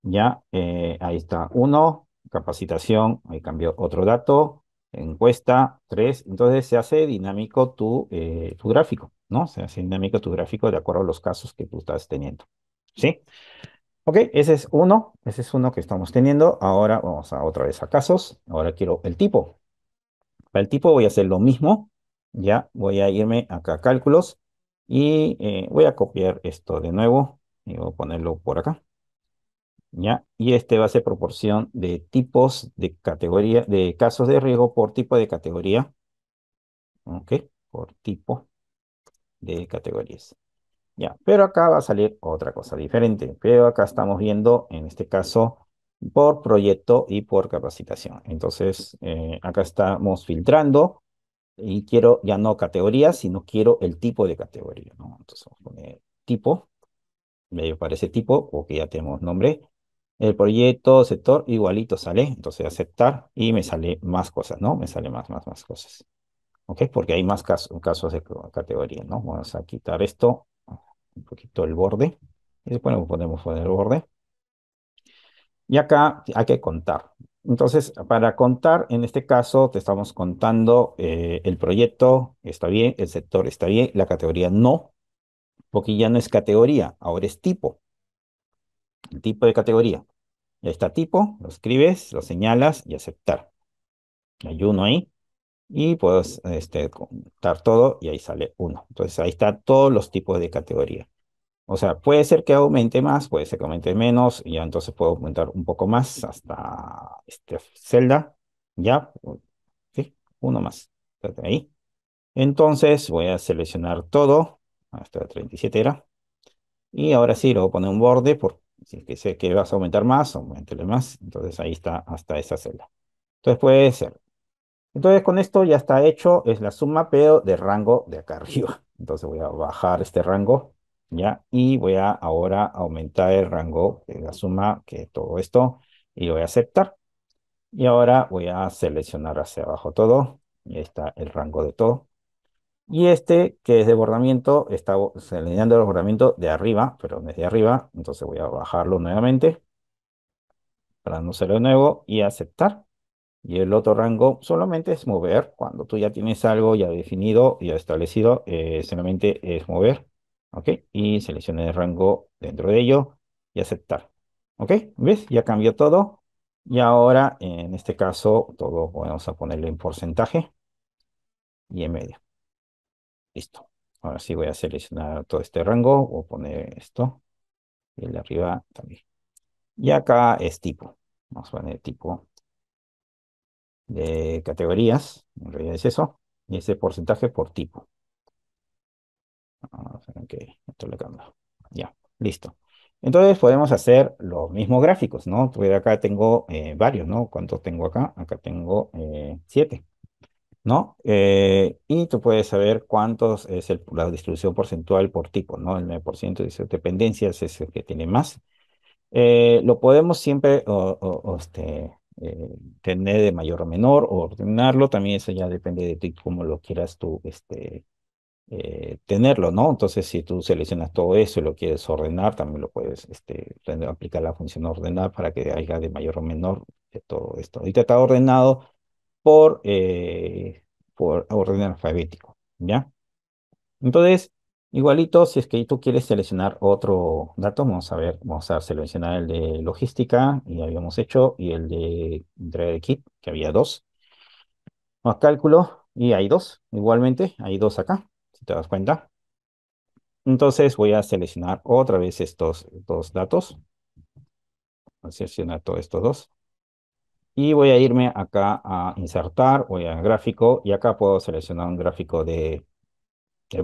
ya, eh, ahí está uno, capacitación, ahí cambio otro dato, encuesta, tres, entonces se hace dinámico tu, eh, tu gráfico, ¿no? Se hace dinámico tu gráfico de acuerdo a los casos que tú estás teniendo, ¿sí? Ok, ese es uno, ese es uno que estamos teniendo. Ahora vamos a otra vez a casos. Ahora quiero el tipo. Para el tipo voy a hacer lo mismo. Ya voy a irme acá a cálculos. Y eh, voy a copiar esto de nuevo y voy a ponerlo por acá. ¿Ya? Y este va a ser proporción de tipos de categoría, de casos de riesgo por tipo de categoría. ¿Ok? Por tipo de categorías. Ya, pero acá va a salir otra cosa diferente. Pero acá estamos viendo, en este caso, por proyecto y por capacitación. Entonces, eh, acá estamos filtrando y quiero ya no categoría, sino quiero el tipo de categoría, ¿no? Entonces vamos a poner tipo, me parece tipo, porque ya tenemos nombre, el proyecto, sector, igualito sale, entonces aceptar y me sale más cosas, ¿no? Me sale más, más, más cosas. ¿Ok? Porque hay más casos, caso de categoría, ¿no? Vamos a quitar esto, un poquito el borde, y después podemos poner el borde. Y acá hay que contar, entonces, para contar, en este caso te estamos contando eh, el proyecto, está bien, el sector está bien, la categoría no, porque ya no es categoría, ahora es tipo. El tipo de categoría. Ahí está tipo, lo escribes, lo señalas y aceptar. Hay uno ahí y puedes este, contar todo y ahí sale uno. Entonces, ahí están todos los tipos de categoría. O sea, puede ser que aumente más, puede ser que aumente menos, y ya entonces puedo aumentar un poco más hasta esta celda, ya, sí, uno más, ahí. Entonces voy a seleccionar todo, hasta ah, 37 era, y ahora sí, le pone un borde, por si es que sé que vas a aumentar más, aumentele más, entonces ahí está hasta esa celda. Entonces puede ser. Entonces con esto ya está hecho, es la suma, pero de rango de acá arriba. Entonces voy a bajar este rango y voy a ahora aumentar el rango de la suma que todo esto y lo voy a aceptar. Y ahora voy a seleccionar hacia abajo todo. Y ahí está el rango de todo. Y este que es de bordamiento, está seleccionando el bordamiento de arriba, pero desde arriba. Entonces voy a bajarlo nuevamente para no ser nuevo y aceptar. Y el otro rango solamente es mover. Cuando tú ya tienes algo ya definido, ya establecido, eh, solamente es mover. ¿Ok? Y seleccione el rango dentro de ello y aceptar. ¿Ok? ¿Ves? Ya cambió todo. Y ahora, en este caso, todo vamos a ponerle en porcentaje y en medio. Listo. Ahora sí voy a seleccionar todo este rango. Voy a poner esto. Y el de arriba también. Y acá es tipo. Vamos a poner tipo de categorías. En realidad es eso. Y ese porcentaje por tipo que esto Ya, listo. Entonces podemos hacer los mismos gráficos, ¿no? Pues acá tengo eh, varios, ¿no? ¿Cuántos tengo acá? Acá tengo eh, siete, ¿no? Eh, y tú puedes saber cuántos es el, la distribución porcentual por tipo, ¿no? El 9% de dependencias es el que tiene más. lo podemos siempre este, tener de mayor a menor o ordenarlo. También eso ya depende de ti, cómo lo quieras tú este, eh, tenerlo, ¿no? Entonces, si tú seleccionas todo eso y lo quieres ordenar, también lo puedes este, aplicar la función ordenar para que haya de mayor o menor de todo esto. Ahorita está ordenado por, eh, por orden alfabético, ¿ya? Entonces, igualito, si es que tú quieres seleccionar otro dato, vamos a ver, vamos a seleccionar el de logística, y habíamos hecho, y el de entrega de kit, que había dos. Más cálculo, y hay dos, igualmente, hay dos acá. ¿Te das cuenta? Entonces voy a seleccionar otra vez estos dos datos. seleccionar todos estos dos. Y voy a irme acá a insertar, voy a gráfico, y acá puedo seleccionar un gráfico de,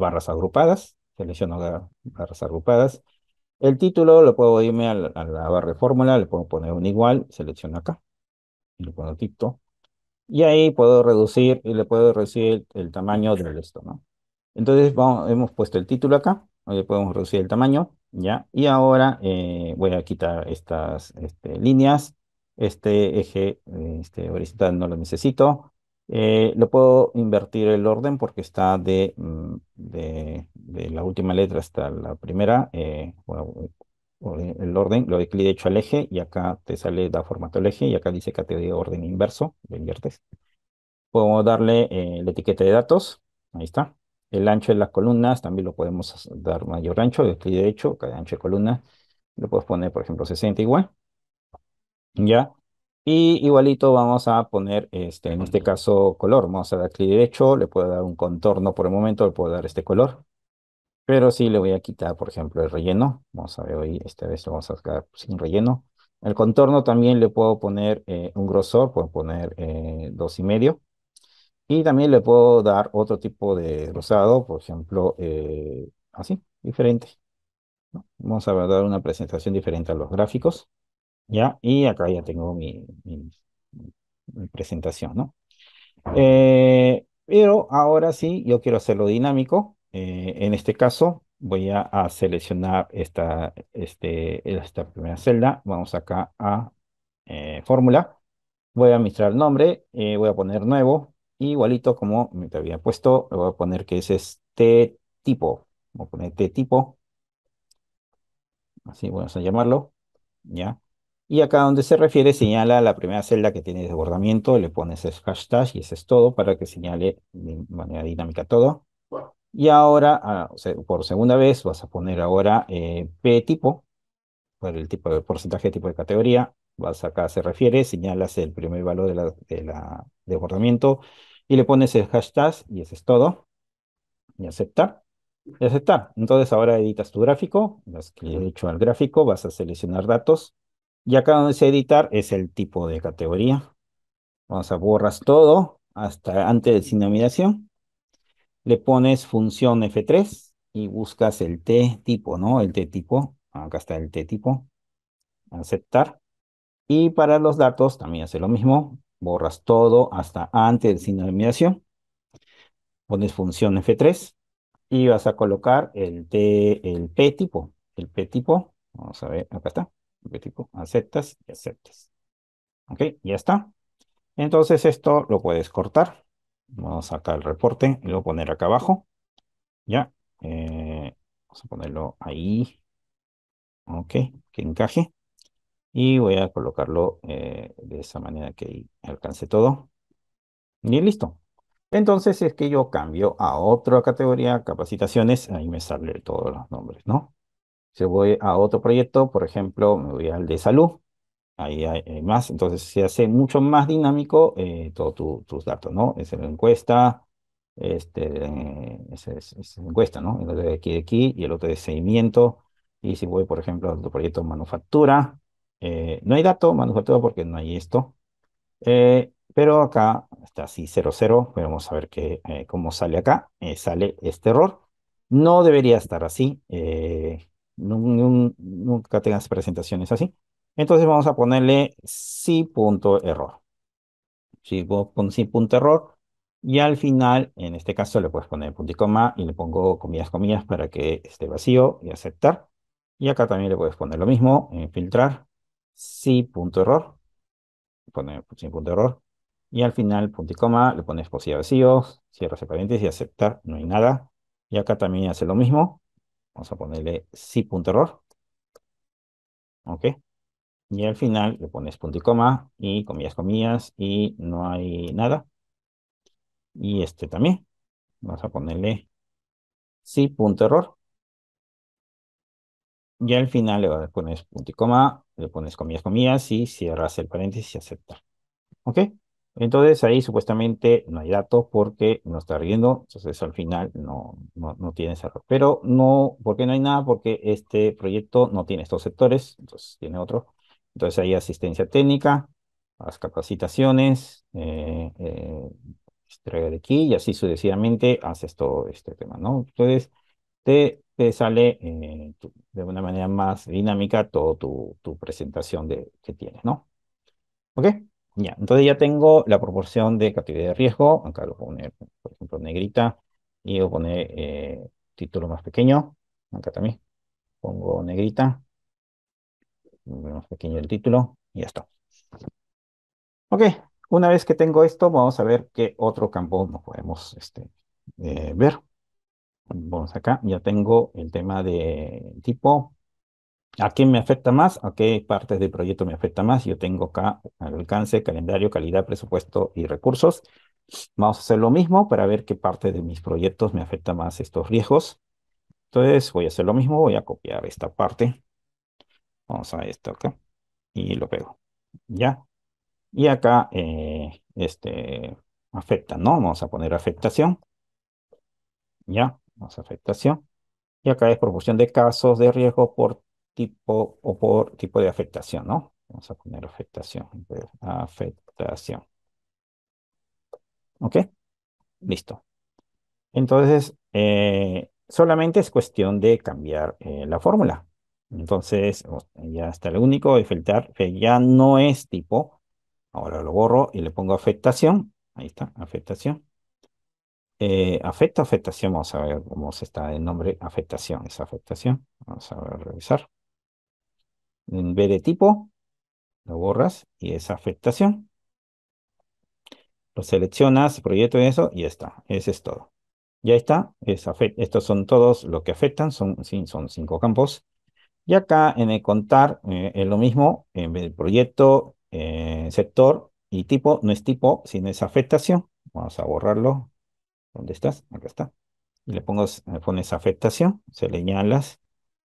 barras agrupadas. Selecciono barras agrupadas. El título lo puedo irme a la, barra de fórmula, le puedo poner un igual, selecciono acá. Y le pongo ticto. Y ahí puedo reducir, y le puedo reducir el, tamaño del esto, ¿no? Entonces vamos, hemos puesto el título acá, podemos reducir el tamaño, ¿ya? Y ahora eh, voy a quitar estas este, líneas, este eje este, horizontal no lo necesito, eh, lo puedo invertir el orden porque está de, mm, la última letra hasta la primera, eh, el orden, lo de clic hecho al eje y acá te sale, da formato al eje y acá dice categoría orden inverso, lo inviertes. Puedo darle la etiqueta de datos, ahí está, el ancho de las columnas también lo podemos dar mayor ancho, el clic derecho, cada ancho de columna, lo puedo poner, por ejemplo, 60 igual. ¿Ya? Y igualito vamos a poner, este, en este caso, color. Vamos a dar clic derecho, le puedo dar un contorno por el momento, le puedo dar este color. Pero sí le voy a quitar, por ejemplo, el relleno. Vamos a ver hoy, esta vez lo vamos a sacar sin relleno. El contorno también le puedo poner eh, un grosor, puedo poner eh, dos y medio. Y también le puedo dar otro tipo de rosado, por ejemplo, eh, así, diferente. Vamos a dar una presentación diferente a los gráficos. ¿ya? Y acá ya tengo mi, mi, presentación, ¿no? Eh, pero ahora sí, yo quiero hacerlo dinámico. Eh, en este caso, voy a, seleccionar esta, este, esta primera celda. Vamos acá a fórmula. Voy a administrar nombre. voy a poner nuevo igualito como me te había puesto, le voy a poner que es este tipo. Voy a poner este tipo. Así vamos a llamarlo. ¿Ya? Y acá donde se refiere señala la primera celda que tiene desbordamiento, le pones hashtag y ese es todo para que señale de manera dinámica todo. Y ahora, ah, por segunda vez, vas a poner ahora eh, P tipo, por el tipo de porcentaje tipo de categoría, vas acá se refiere, señalas el primer valor de la, de la desbordamiento, y le pones el hashtag y ese es todo. Y aceptar. Y aceptar. Entonces ahora editas tu gráfico, he al gráfico, vas a seleccionar datos. Y acá donde dice editar es el tipo de categoría. Vamos a borras todo hasta antes de sin Le pones función F3 y buscas el T tipo, ¿no? El T tipo. Acá está el T tipo. Aceptar. Y para los datos también hace lo mismo borras todo hasta antes del signo de admiración, pones función F3 y vas a colocar el, T, el P tipo, el P tipo, vamos a ver, acá está, el P tipo, aceptas y aceptas. Ok, ya está. Entonces esto lo puedes cortar. Vamos a sacar el reporte y lo poner acá abajo. Ya, eh, vamos a ponerlo ahí. Ok, que encaje y voy a colocarlo eh, de esa manera que alcance todo y listo. Entonces, es que yo cambio a otra categoría, capacitaciones, ahí me sale todos los nombres, ¿no? Si voy a otro proyecto, por ejemplo, me voy al de salud, ahí hay, más, entonces se hace mucho más dinámico eh, todos tus datos, ¿no? Es la encuesta, este, es, la encuesta, ¿no? El otro de aquí de aquí y el otro de seguimiento. Y si voy, por ejemplo, a otro proyecto manufactura, eh, no hay dato, más todo porque no hay esto. Eh, pero acá está así 00, vamos a ver eh, cómo sale acá, sale este error. No debería estar así, nunca tengas presentaciones así. Entonces vamos a ponerle sí punto error. Sí, punto error. Y al final, en este caso, le puedes poner punto y coma y le pongo comillas, comillas para que esté vacío y aceptar. Y acá también le puedes poner lo mismo, filtrar, si punto error. Pone punto error. Y al final, punto y coma, le pones posible vacío, cierras paréntesis y aceptar, no hay nada. Y acá también hace lo mismo. Vamos a ponerle sí, punto error. Ok. Y al final le pones punto y coma y comillas, comillas y no hay nada. Y este también. Vamos a ponerle sí, punto error. Y al final le pones punto y coma, le pones comillas, comillas y cierras el paréntesis y acepta. ¿Ok? Entonces ahí supuestamente no hay datos porque no está riendo, entonces al final no, no, no tienes error. Pero no, ¿por qué no hay nada? Porque este proyecto no tiene estos sectores, entonces tiene otro. Entonces ahí asistencia técnica, las capacitaciones, eh, eh de aquí y así sucesivamente haces todo este tema, ¿no? Entonces te te sale eh, de una manera más dinámica toda tu, presentación de, que tienes, ¿no? ¿Ok? Ya, entonces ya tengo la proporción de categoría de riesgo, acá lo pongo por ejemplo, negrita, y yo a eh, título más pequeño, acá también, pongo negrita, más pequeño el título, y ya está. Ok, una vez que tengo esto, vamos a ver qué otro campo nos podemos este, eh, ver. Vamos acá, ya tengo el tema de tipo. ¿A quién me afecta más? ¿A qué partes del proyecto me afecta más? Yo tengo acá alcance, calendario, calidad, presupuesto y recursos. Vamos a hacer lo mismo para ver qué parte de mis proyectos me afecta más estos riesgos. Entonces voy a hacer lo mismo, voy a copiar esta parte. Vamos a esto acá y lo pego. Ya. Y acá eh, este, afecta, ¿no? Vamos a poner afectación. Ya a afectación. Y acá es proporción de casos de riesgo por tipo o por tipo de afectación, ¿no? Vamos a poner afectación. Afectación. ¿Ok? Listo. Entonces, eh, solamente es cuestión de cambiar eh, la fórmula. Entonces, ya está lo único de filtrar ya no es tipo. Ahora lo borro y le pongo afectación. Ahí está, afectación. Eh, afecta, afectación, vamos a ver cómo se está el nombre, afectación, esa afectación, vamos a revisar. En B de tipo, lo borras y es afectación. Lo seleccionas, proyecto y eso, y ya está, ese es todo. Ya está, estos son todos los que afectan, son, son cinco campos. Y acá en el contar eh, es lo mismo, en el proyecto, eh, sector y tipo, no es tipo, sino es afectación. Vamos a borrarlo, ¿Dónde estás? Acá está. Y le pongo, le pones afectación, Se señalas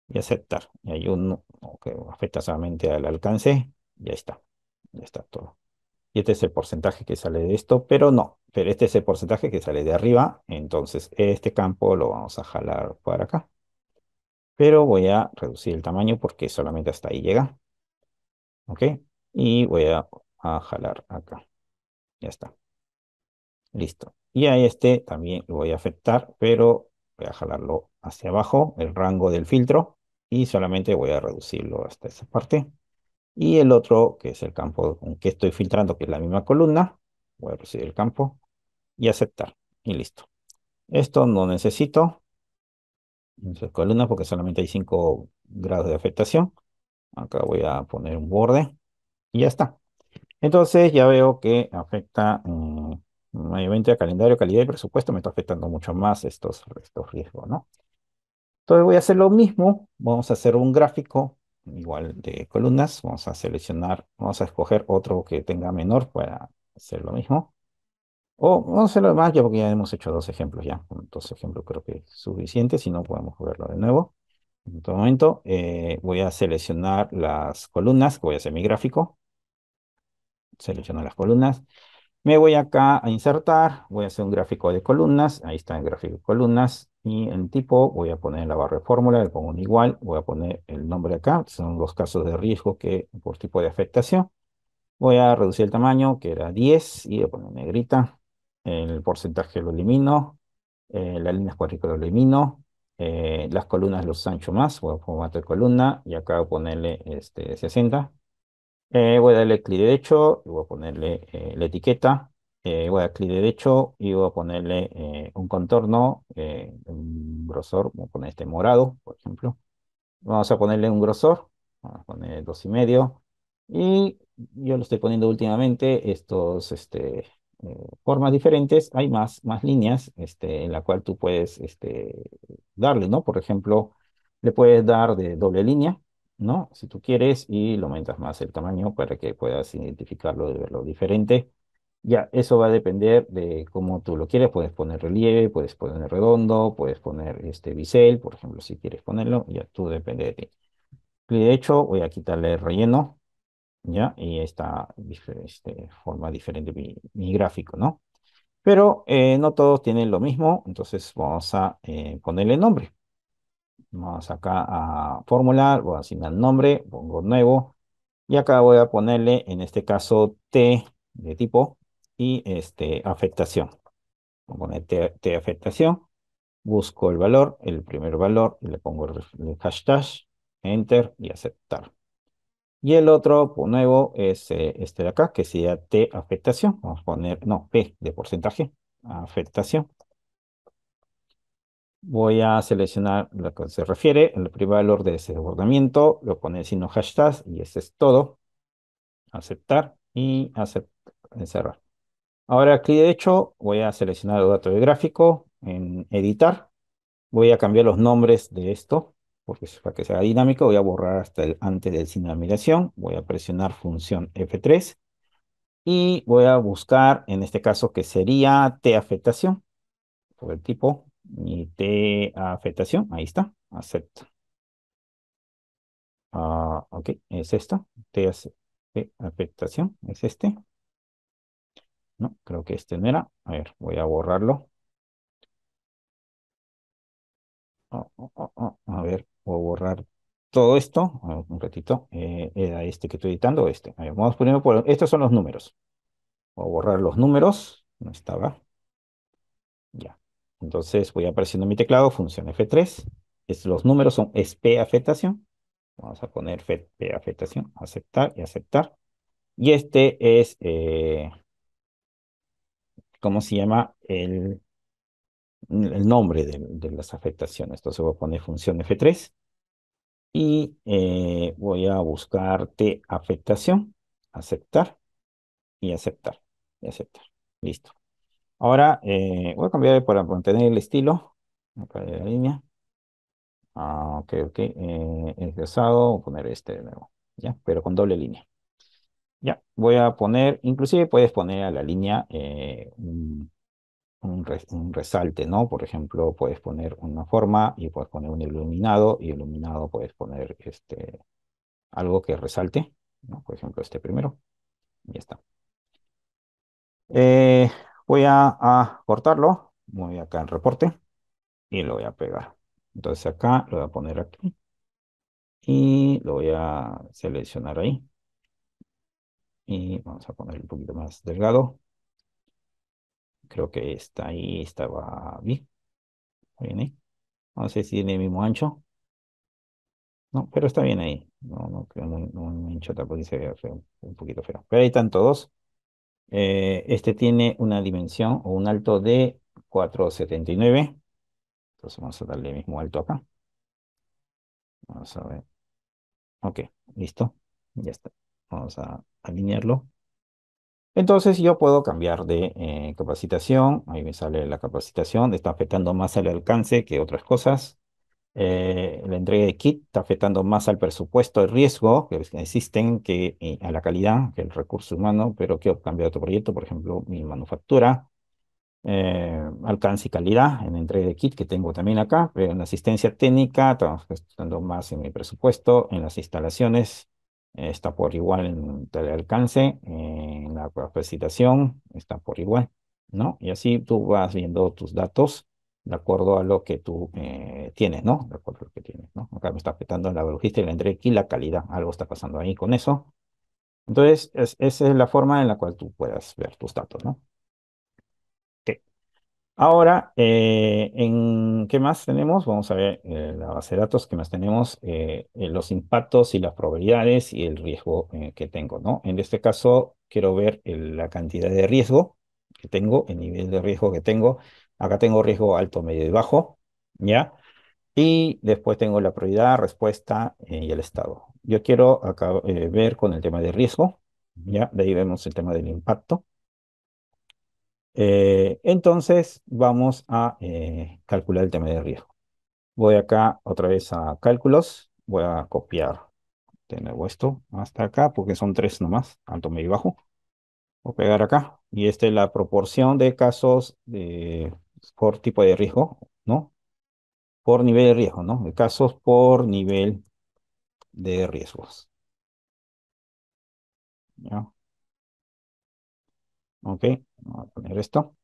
y aceptar. Y hay uno que afecta solamente al alcance, ya está. Ya está todo. Y este es el porcentaje que sale de esto, pero no, pero este es el porcentaje que sale de arriba, entonces este campo lo vamos a jalar para acá. Pero voy a reducir el tamaño porque solamente hasta ahí llega. ¿Ok? Y voy a jalar acá. Ya está. Listo. Y a este también lo voy a afectar, pero voy a jalarlo hacia abajo, el rango del filtro, y solamente voy a reducirlo hasta esa parte. Y el otro, que es el campo con que estoy filtrando, que es la misma columna, voy a reducir el campo y aceptar. Y listo. Esto no necesito en columnas porque solamente hay 5 grados de afectación. Acá voy a poner un borde y ya está. Entonces ya veo que afecta mm, mayormente a calendario, calidad y presupuesto, me está afectando mucho más estos, estos riesgos, ¿no? Entonces voy a hacer lo mismo, vamos a hacer un gráfico igual de columnas, vamos a seleccionar, vamos a escoger otro que tenga menor para hacer lo mismo. O vamos a lo más ya porque ya hemos hecho dos ejemplos ya, dos ejemplos creo que es suficiente, si no podemos verlo de nuevo. En todo momento eh, voy a seleccionar las columnas, voy a hacer mi gráfico, selecciono las columnas, me voy acá a insertar, voy a hacer un gráfico de columnas, ahí está el gráfico de columnas, y en tipo voy a poner la barra de fórmula, le pongo un igual, voy a poner el nombre acá, son los casos de riesgo que por tipo de afectación. Voy a reducir el tamaño, que era 10, y voy a poner negrita. El porcentaje lo elimino, eh, las líneas cuadrículas lo elimino, eh, las columnas los ancho más, voy a poner columna, y acá voy a ponerle este, 60. Eh, voy a darle clic derecho y voy a ponerle eh, la etiqueta. Eh, voy a dar clic derecho y voy a ponerle un contorno, un grosor, voy a poner este morado, por ejemplo. Vamos a ponerle un grosor, vamos a poner dos y medio. Y yo lo estoy poniendo últimamente estos este, formas diferentes. Hay más, más líneas este, en la cual tú puedes este, darle, ¿no? Por ejemplo, le puedes dar de doble línea, ¿no? Si tú quieres y lo aumentas más el tamaño para que puedas identificarlo de verlo diferente. Ya, eso va a depender de cómo tú lo quieres. Puedes poner relieve, puedes poner redondo, puedes poner este bisel, por ejemplo, si quieres ponerlo, ya tú depende de ti. De hecho, voy a quitarle relleno, ya, y esta este, forma diferente mi, gráfico, ¿no? Pero eh, no todos tienen lo mismo, entonces vamos a eh, ponerle nombre. Vamos acá a formular, voy a asignar nombre, pongo nuevo. Y acá voy a ponerle, en este caso, T de tipo y este, afectación. Voy a poner T, afectación. Busco el valor, el primer valor, le pongo el, hashtag, enter y aceptar. Y el otro nuevo es eh, este de acá, que sería T afectación. Vamos a poner, no, P de porcentaje, afectación voy a seleccionar lo que se refiere, el primer valor de ese desbordamiento, lo pone el signo hashtag y ese es todo. Aceptar y cerrar. Ahora clic hecho voy a seleccionar el dato de gráfico, en editar. Voy a cambiar los nombres de esto, porque es para que sea dinámico, voy a borrar hasta el antes del signo de admiración. Voy a presionar función F3 y voy a buscar, en este caso, que sería T afectación, por el tipo de afectación. Ahí está, acepto. Ah, ok, es esta. De, afectación, es este. No, creo que este no era. A ver, voy a borrarlo. Oh, oh, oh, a ver, voy a borrar todo esto. un ratito. Eh, era este que estoy editando, este. vamos primero por... Estos son los números. Voy a borrar los números. No estaba. Ya. Entonces voy apareciendo en mi teclado, función F3. los números son SP afectación. Vamos a poner FP afectación, aceptar y aceptar. Y este es, eh, ¿cómo se llama? El, nombre de, las afectaciones. Entonces voy a poner función F3 y eh, voy a buscar T afectación, aceptar y aceptar y aceptar. Listo. Ahora eh, voy a cambiar para mantener el estilo. Acá la línea. Ah, ok, ok. Eh, a poner este de nuevo. Ya, pero con doble línea. Ya, voy a poner, inclusive puedes poner a la línea eh, un, resalte, ¿no? Por ejemplo, puedes poner una forma y puedes poner un iluminado y iluminado puedes poner este, algo que resalte, ¿no? Por ejemplo, este primero. Ya está. Eh, Voy a, cortarlo, voy acá en reporte y lo voy a pegar. Entonces acá lo voy a poner aquí y lo voy a seleccionar ahí. Y vamos a poner un poquito más delgado. Creo que está ahí, estaba bien. bien ¿eh? No sé si tiene el mismo ancho. No, pero está bien ahí. No, no creo muy, muy, porque se ve un poquito feo. Pero ahí están todos. Eh, este tiene una dimensión o un alto de 479. Entonces vamos a darle el mismo alto acá. Vamos a ver. Ok, listo. Ya está. Vamos a alinearlo. Entonces yo puedo cambiar de eh, capacitación. Ahí me sale la capacitación. Está afectando más al alcance que otras cosas. Eh, la entrega de kit está afectando más al presupuesto de riesgo que existen que eh, a la calidad, que el recurso humano, pero que cambiado otro proyecto, por ejemplo, mi manufactura, eh, alcance y calidad en la entrega de kit que tengo también acá, pero en asistencia técnica está gastando más en mi presupuesto, en las instalaciones está por igual en el alcance, en la capacitación está por igual, ¿no? Y así tú vas viendo tus datos de acuerdo a lo que tú eh, tienes, ¿no? De acuerdo a lo que tienes, ¿no? Acá me está afectando la logística, la entrega y la calidad. Algo está pasando ahí con eso. Entonces, esa es la forma en la cual tú puedas ver tus datos, ¿no? Okay. Ahora, eh, ¿en qué más tenemos? Vamos a ver eh, la base de datos que más tenemos, los impactos y las probabilidades y el riesgo que tengo, ¿no? En este caso, quiero ver la cantidad de riesgo que tengo, el nivel de riesgo que tengo, Acá tengo riesgo alto, medio y bajo, ¿ya? Y después tengo la prioridad, respuesta eh, y el estado. Yo quiero acá, eh, ver con el tema de riesgo, ¿ya? De ahí vemos el tema del impacto. Eh, entonces vamos a calcular el tema de riesgo. Voy acá otra vez a cálculos, voy a copiar de nuevo esto hasta acá, porque son tres nomás, alto, medio y bajo. Voy a pegar acá, y esta es la proporción de casos de por tipo de riesgo, ¿no? Por nivel de riesgo, ¿no? De casos por nivel de riesgos. ¿Ya? Ok, vamos a poner esto.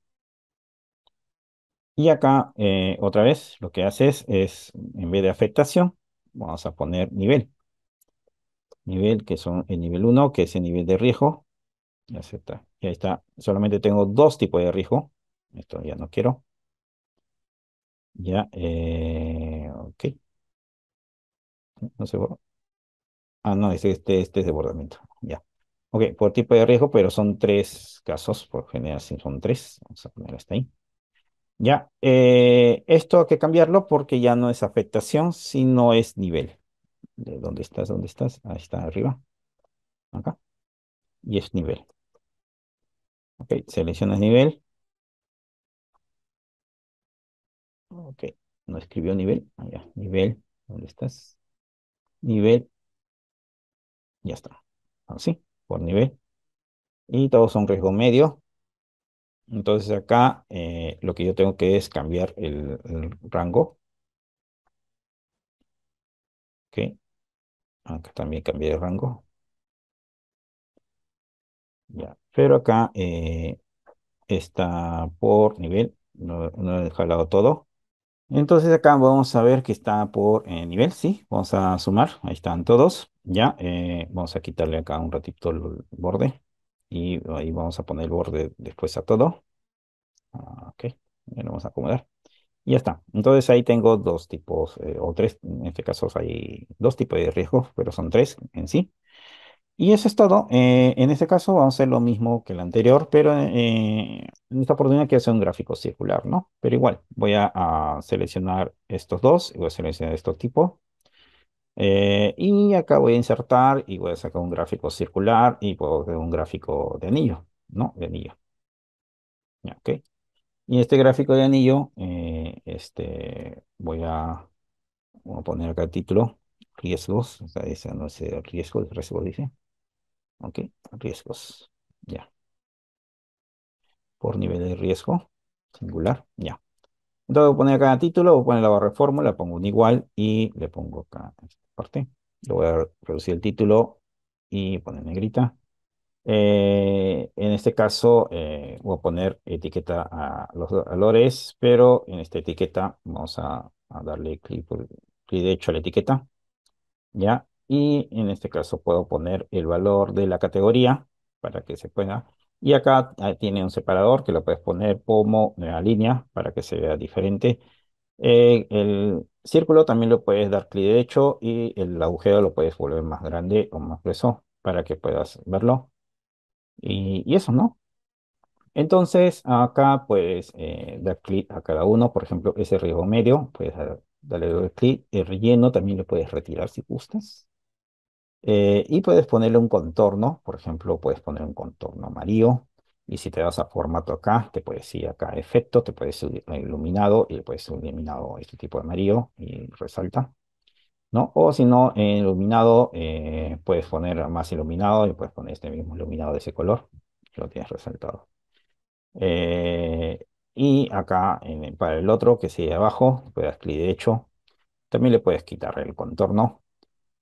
Y acá, eh, otra vez, lo que haces es, en vez de afectación, vamos a poner nivel. Nivel, que son el nivel 1, que es el nivel de riesgo. Ya está. Y ahí está. Solamente tengo dos tipos de riesgo. Esto ya no quiero. Ya, eh, ok. No se borró Ah, no, este, este, este es de bordamiento. Ya. Ok, por tipo de riesgo, pero son tres casos. Por general, son tres. Vamos a poner hasta ahí. Ya. Eh, esto hay que cambiarlo porque ya no es afectación, sino es nivel. ¿De dónde estás? ¿Dónde estás? Ahí está, arriba. Acá. Y es nivel. Ok, seleccionas nivel. Ok, no escribió nivel. Ah, nivel. ¿Dónde estás? Nivel. Ya está. Así, ah, por nivel. Y todos son riesgo medio. Entonces acá eh, lo que yo tengo que es cambiar el, rango. Ok. Acá también cambié el rango. Ya. Pero acá eh, está por nivel. No, no he jalado todo. Entonces acá vamos a ver que está por eh, nivel, sí, vamos a sumar, ahí están todos, ya, eh, vamos a quitarle acá un ratito el borde y ahí vamos a poner el borde después a todo, ok, lo vamos a acomodar, y ya está, entonces ahí tengo dos tipos, eh, o tres, en este caso hay dos tipos de riesgos, pero son tres en sí, y eso es todo. Eh, en este caso vamos a hacer lo mismo que el anterior, pero eh, en esta oportunidad quiero hacer un gráfico circular, ¿no? Pero igual, voy a, seleccionar estos dos, voy a seleccionar estos tipos. Eh, y acá voy a insertar y voy a sacar un gráfico circular y puedo hacer un gráfico de anillo, ¿no? De anillo. ok. Y este gráfico de anillo, este, voy a, a poner acá el título, riesgos, o sea, esa no es el riesgo, el riesgo dice. ¿Ok? Riesgos. Ya. Por nivel de riesgo. Singular. Ya. Entonces voy a poner acá título, voy a poner la barra de fórmula, pongo un igual y le pongo acá esta parte. Le voy a reducir el título y poner negrita. Eh, en este caso eh, voy a poner etiqueta a los valores, pero en esta etiqueta vamos a, darle clic, clic derecho a la etiqueta. Ya, y en este caso puedo poner el valor de la categoría para que se pueda. Y acá ah, tiene un separador que lo puedes poner como una línea para que se vea diferente. Eh, el círculo también lo puedes dar clic derecho y el agujero lo puedes volver más grande o más grueso para que puedas verlo. Y, eso, ¿no? Entonces acá puedes eh, dar clic a cada uno, por ejemplo, ese riesgo medio, puedes darle doble clic, el relleno también lo puedes retirar si gustas. Eh, y puedes ponerle un contorno, por ejemplo, puedes poner un contorno amarillo. Y si te das a formato acá, te puedes ir acá a efecto, te puedes ir iluminado y le puedes iluminado este tipo de amarillo y resalta. ¿no? O si no, en iluminado eh, puedes poner más iluminado y puedes poner este mismo iluminado de ese color. lo tienes resaltado. Eh, y acá para el otro que sigue abajo, puedes clic derecho. También le puedes quitar el contorno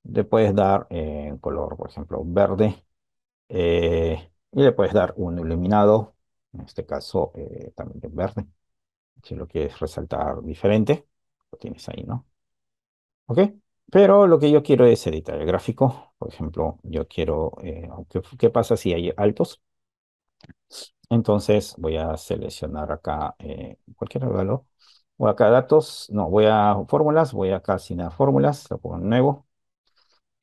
le puedes dar en eh, color, por ejemplo, verde, eh, y le puedes dar un iluminado, en este caso eh, también en verde. Si lo quieres resaltar diferente, lo tienes ahí, ¿no? ¿Ok? Pero lo que yo quiero es editar el gráfico. Por ejemplo, yo quiero, ¿qué, pasa si hay altos? Entonces voy a seleccionar acá cualquier valor. Voy acá a datos, no, voy a fórmulas, voy acá sin fórmulas, lo pongo en nuevo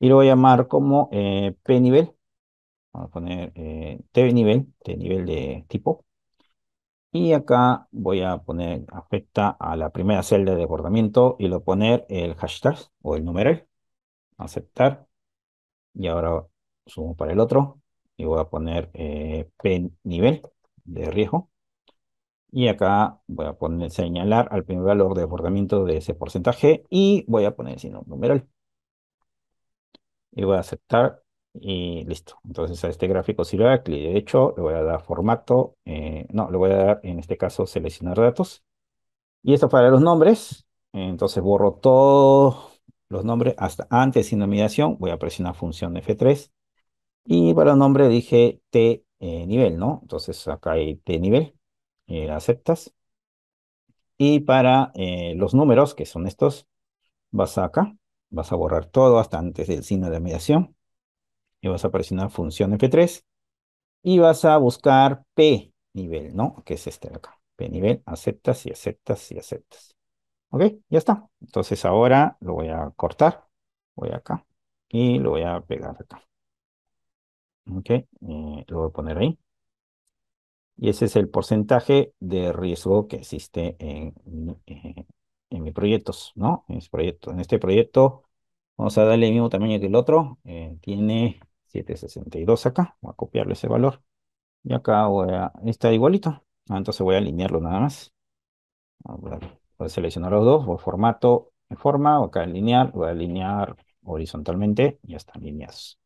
y lo voy a llamar como eh, P nivel. Vamos a poner eh, T nivel, T nivel de tipo. Y acá voy a poner, afecta a la primera celda de desbordamiento y lo poner el hashtag o el numeral. Aceptar. Y ahora sumo para el otro y voy a poner eh, P nivel de riesgo. Y acá voy a poner, señalar al primer valor de desbordamiento de ese porcentaje y voy a poner sino numeral y voy a aceptar y listo. Entonces a este gráfico si le voy clic derecho, le voy a dar formato, eh, no, le voy a dar en este caso seleccionar datos. Y esto para los nombres, entonces borro todos los nombres hasta antes sin nominación, voy a presionar función F3. Y para el nombre dije T eh, nivel, ¿no? Entonces acá hay T nivel, eh, aceptas. Y para los números, que son estos, vas acá, Vas a borrar todo hasta antes del signo de mediación. Y vas a presionar función F3. Y vas a buscar P nivel, ¿no? Que es este de acá. P nivel, aceptas y aceptas y aceptas. ¿Ok? Ya está. Entonces ahora lo voy a cortar. Voy acá. Y lo voy a pegar acá. ¿Ok? Eh, lo voy a poner ahí. Y ese es el porcentaje de riesgo que existe en eh, en mis proyectos, ¿no? En este En este proyecto vamos a darle el mismo tamaño que el otro. Eh, tiene 762 acá. Voy a copiarle ese valor. Y acá voy está igualito. Ah, entonces voy a alinearlo nada más. Ah, voy a, seleccionar los dos. Voy a formato, forma, acá alinear. Voy a alinear horizontalmente. Ya están alineados.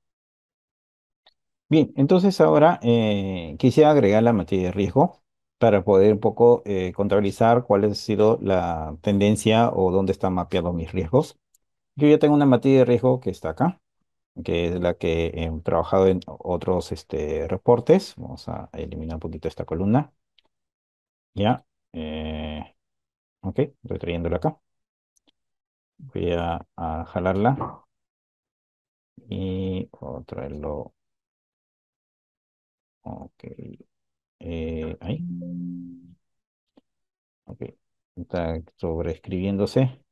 Bien, entonces ahora eh, quisiera agregar la materia de riesgo para poder un poco eh, contabilizar cuál ha sido la tendencia o dónde están mapeados mis riesgos. Yo ya tengo una matriz de riesgo que está acá, que es la que he trabajado en otros este, reportes. Vamos a eliminar un poquito esta columna. Ya. Eh, ok, estoy trayéndola acá. Voy a, jalarla. Y otra lo Ok. Eh, ahí. Ok, está sobreescribiéndose.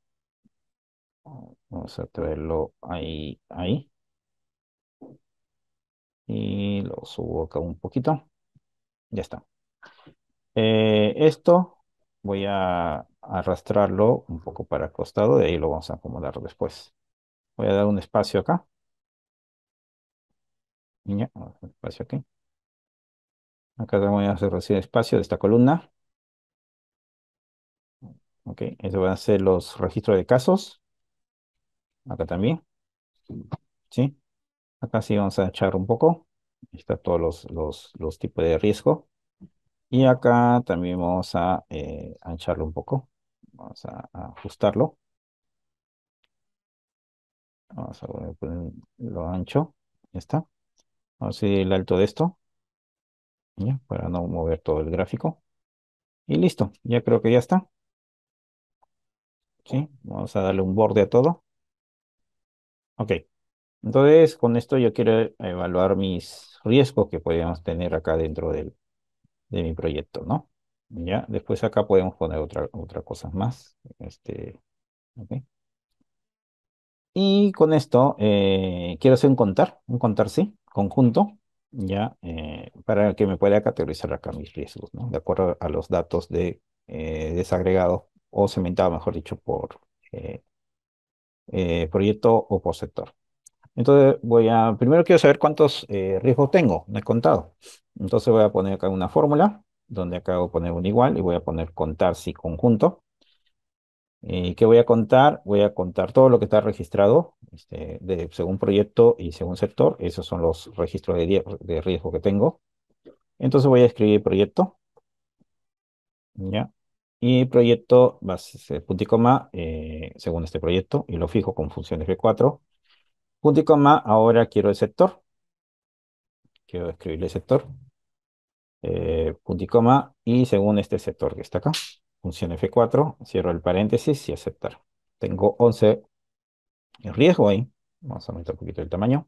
Vamos a traerlo ahí, ahí. Y lo subo acá un poquito. Ya está. Eh, esto voy a arrastrarlo un poco para el costado, de ahí lo vamos a acomodar después. Voy a dar un espacio acá. Ya, espacio aquí. Acá voy a hacer el espacio de esta columna. Ok, eso va a ser los registros de casos. Acá también. ¿Sí? Acá sí vamos a echar un poco. Ahí está todos los, tipos de riesgo. Y acá también vamos a eh, ancharlo un poco. Vamos a, ajustarlo. Vamos a lo ancho. Ahí está. Vamos a ir el alto de esto. Para no mover todo el gráfico. Y listo, ya creo que ya está. Vamos a darle un borde a todo. Ok. Entonces, con esto yo quiero evaluar mis riesgos que podríamos tener acá dentro de mi proyecto, ¿no? Ya, después acá podemos poner otra, otra cosa más. Este, okay. Y con esto eh, quiero hacer un contar, un contar sí, conjunto, ya, eh, para que me pueda categorizar acá mis riesgos, ¿no? De acuerdo a los datos de, eh, desagregados o cementados, mejor dicho, por eh, proyecto o por sector. Entonces voy a, primero quiero saber cuántos riesgos tengo, no he contado. Entonces voy a poner acá una fórmula, donde acá voy a poner un igual y voy a poner contar si conjunto. Eh, ¿Qué voy a contar? Voy a contar todo lo que está registrado este, según proyecto y según sector. Esos son los registros de, riesgo que tengo. Entonces voy a escribir proyecto. ¿Ya? Y proyecto, punto coma, eh, según este proyecto, y lo fijo con funciones de 4 Punto y coma, ahora quiero el sector. Quiero escribirle sector. Eh, punto y coma, y según este sector que está acá. Función F4, cierro el paréntesis y aceptar. Tengo 11 riesgos ahí. Vamos a aumentar un poquito el tamaño.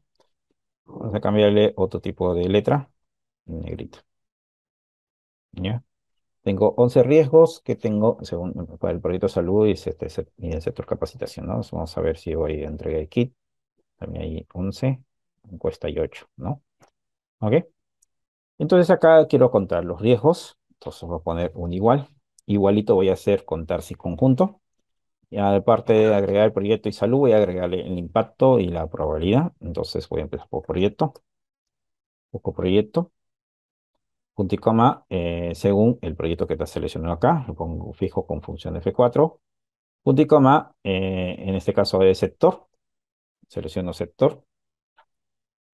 Vamos a cambiarle otro tipo de letra, negrita. ¿Ya? Tengo 11 riesgos que tengo, según para el proyecto salud y, este, el sector capacitación, ¿no? Vamos a ver si voy a entregar el kit. También hay 11, Cuesta y 8, ¿no? ¿Ok? Entonces acá quiero contar los riesgos. Entonces voy a poner un igual. Igualito voy a hacer contar si conjunto. Y aparte de agregar el proyecto y salud, voy a agregarle el impacto y la probabilidad. Entonces voy a empezar por proyecto. poco proyecto. Punto y coma, eh, según el proyecto que está seleccionado acá. Lo pongo fijo con función F4. Punto y coma, eh, en este caso es sector. Selecciono sector.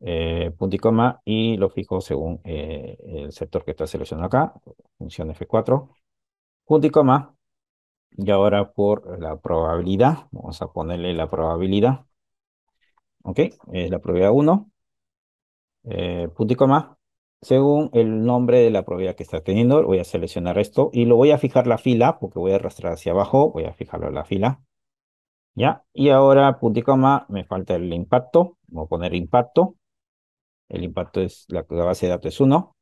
Eh, punto y coma y lo fijo según el sector que está seleccionado acá. Función F4 punto y coma. Y ahora por la probabilidad, vamos a ponerle la probabilidad. ¿Ok? Es la probabilidad 1. Eh, punto coma. Según el nombre de la probabilidad que está teniendo, voy a seleccionar esto y lo voy a fijar la fila porque voy a arrastrar hacia abajo. Voy a fijarlo en la fila. ¿Ya? Y ahora, punto coma, me falta el impacto. Voy a poner impacto. El impacto es, la, base de datos es 1.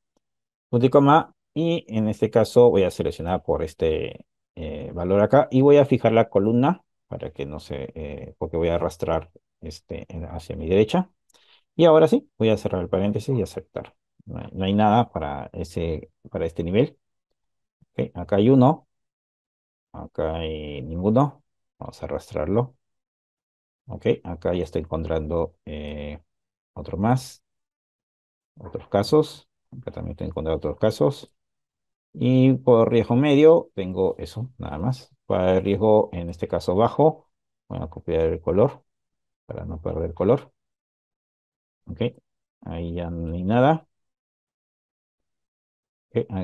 Punto y coma, y en este caso voy a seleccionar por este eh, valor acá y voy a fijar la columna para que no se, eh, porque voy a arrastrar este hacia mi derecha. Y ahora sí, voy a cerrar el paréntesis y aceptar. No hay, nada para, ese, para este nivel. acá hay uno. Acá hay ninguno. Vamos a arrastrarlo. Ok, acá ya estoy encontrando eh, otro más. Otros casos. Acá también estoy encontrando otros casos. Y por riesgo medio tengo eso, nada más. Para el riesgo, en este caso, bajo, voy a copiar el color para no perder el color. Ok, ahí ya no hay nada.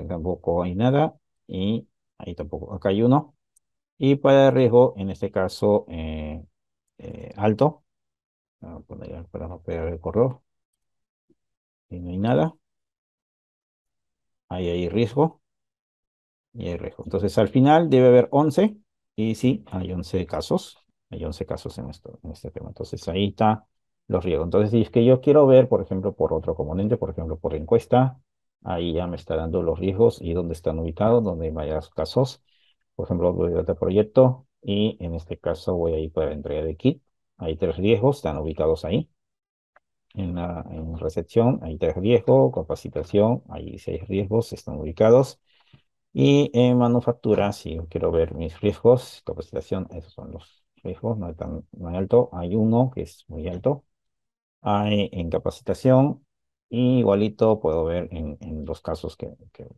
tampoco hay nada. Y ahí tampoco, acá hay uno. Y para el riesgo, en este caso, eh, eh, alto. Voy a poner para no perder el color. Y no hay nada. Ahí hay riesgo riesgo. Entonces, al final debe haber 11, y sí, hay 11 casos, hay 11 casos en, esto, en este tema. Entonces, ahí está los riesgos. Entonces, si es que yo quiero ver, por ejemplo, por otro componente, por ejemplo, por encuesta, ahí ya me está dando los riesgos y dónde están ubicados, dónde hay más casos. Por ejemplo, voy a este proyecto y en este caso voy a ir para entrega de kit. Hay tres riesgos, están ubicados ahí. En, la, en recepción hay tres riesgos, capacitación hay seis riesgos, están ubicados. Y en manufactura, si yo quiero ver mis riesgos, capacitación, esos son los riesgos, no es tan muy alto. Hay uno que es muy alto. Hay en capacitación, y igualito puedo ver en, los casos que,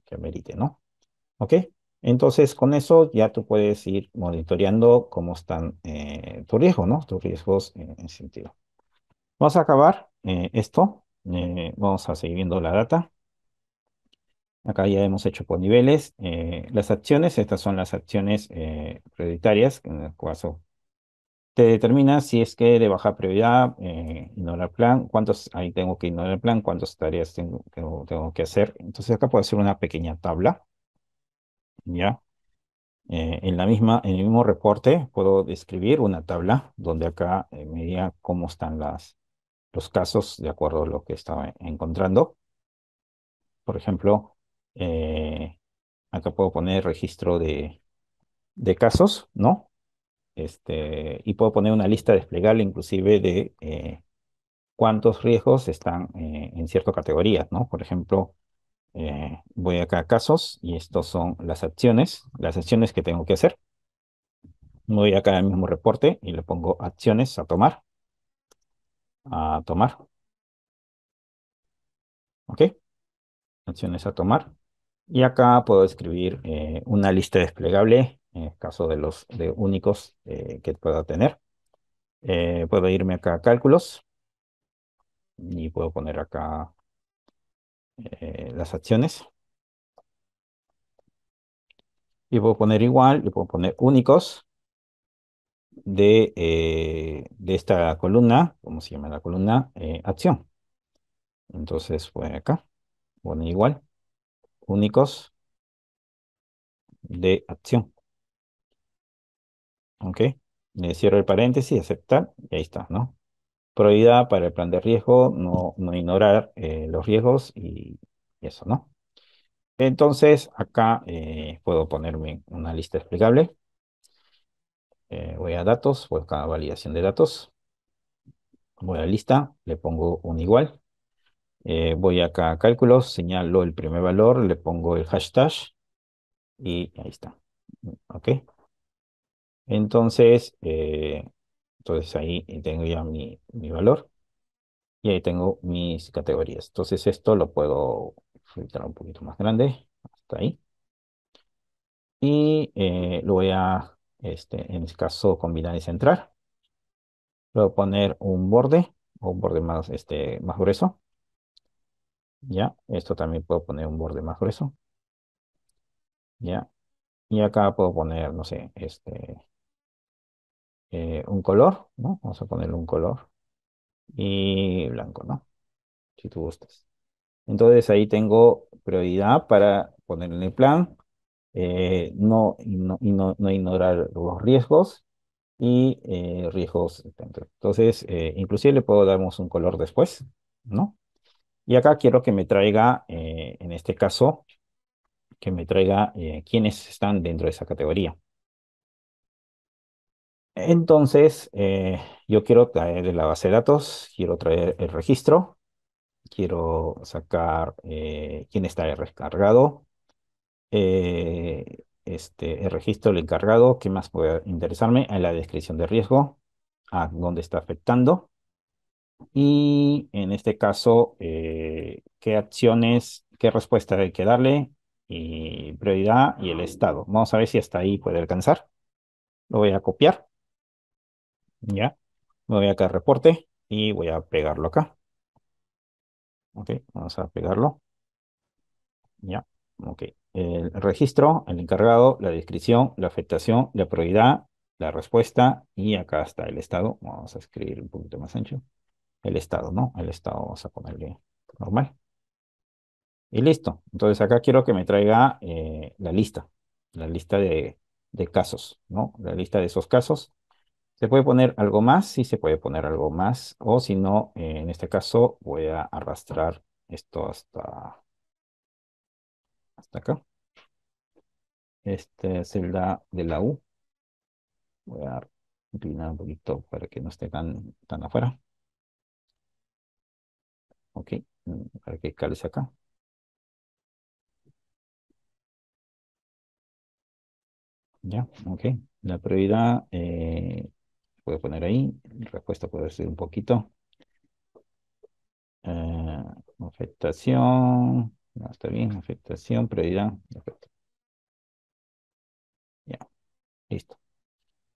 que, merite, ¿no? ¿Ok? Entonces, con eso ya tú puedes ir monitoreando cómo están eh, tus riesgos, ¿no? Tus riesgos en sentido. Vamos a acabar eh, esto. Eh, vamos a seguir viendo la data. Acá ya hemos hecho por niveles eh, las acciones. Estas son las acciones eh, prioritarias, en el caso te determina si es que de baja prioridad, eh, ignorar plan, cuántos, ahí tengo que ignorar plan, cuántas tareas tengo, que tengo, que hacer. Entonces acá puedo hacer una pequeña tabla, ¿ya? Eh, en la misma, en el mismo reporte puedo describir una tabla donde acá me diga cómo están las, los casos de acuerdo a lo que estaba encontrando. Por ejemplo, eh, acá puedo poner registro de, casos, ¿no? Este, y puedo poner una lista desplegable inclusive de eh, cuántos riesgos están eh, en cierta categoría, ¿no? Por ejemplo, voy acá a casos y estos son las acciones, las acciones que tengo que hacer. Voy acá al mismo reporte y le pongo acciones a tomar. A tomar. ¿Ok? Acciones a tomar. Y acá puedo escribir eh, una lista desplegable, en eh, el caso de los únicos eh, que pueda tener. puedo irme acá a cálculos y puedo poner acá las acciones. Y puedo poner igual, y puedo poner únicos de, esta columna, ¿cómo se llama la columna? acción. Entonces, voy acá, pone igual únicos de acción. ¿Ok? Le cierro el paréntesis, aceptar, y ahí está, ¿no? Prohibida para el plan de riesgo, no, no ignorar eh, los riesgos y, eso, ¿no? Entonces, acá eh, puedo ponerme una lista explicable. Eh, voy a datos, voy a validación de datos. Voy a lista, le pongo un igual. Eh, voy acá a cálculos, señalo el primer valor, le pongo el hashtag y ahí está. ¿Ok? Entonces, eh, entonces ahí tengo ya mi, valor y ahí tengo mis categorías. Entonces esto lo puedo filtrar un poquito más grande, hasta ahí. Y eh, lo voy a, este, en este caso, combinar y centrar. Luego poner un borde, o un borde más, este, más grueso. ¿Ya? Esto también puedo poner un borde más grueso. ¿Ya? Y acá puedo poner, no sé, este, eh, un color, ¿no? Vamos a ponerle un color. Y blanco, ¿no? Si tú gustas. Entonces ahí tengo prioridad para poner en el plan, eh, no, ignorar los riesgos y eh, riesgos riesgos. Entonces, inclusive le puedo darnos un color después, ¿no? Y acá quiero que me traiga, eh, en este caso, que me traiga eh, quiénes están dentro de esa categoría. Entonces, eh, yo quiero traer la base de datos, quiero traer el registro, quiero sacar quién está el recargado, este, el registro el encargado, qué más puede interesarme, en la descripción de riesgo, a dónde está afectando, y en este caso, eh, qué acciones, qué respuesta hay que darle, y prioridad y el estado. Vamos a ver si hasta ahí puede alcanzar. Lo voy a copiar. Ya. Me voy acá a reporte y voy a pegarlo acá. Ok, vamos a pegarlo. Ya, ok. El registro, el encargado, la descripción, la afectación, la prioridad, la respuesta y acá está el estado. Vamos a escribir un poquito más ancho el estado, ¿no? El estado, vamos a ponerle normal. Y listo. Entonces acá quiero que me traiga eh, la lista, la lista de, casos, ¿no? La lista de esos casos. Se puede poner algo más, sí se puede poner algo más, o si no, eh, en este caso voy a arrastrar esto hasta, hasta acá. Esta celda de la U. Voy a inclinar un poquito para que no esté tan afuera. Ok, mm, para que cales acá. Ya, ok. La prioridad eh, puedo poner ahí. La Respuesta puede ser un poquito. Eh, afectación. está bien. Afectación, prioridad. Ya, listo.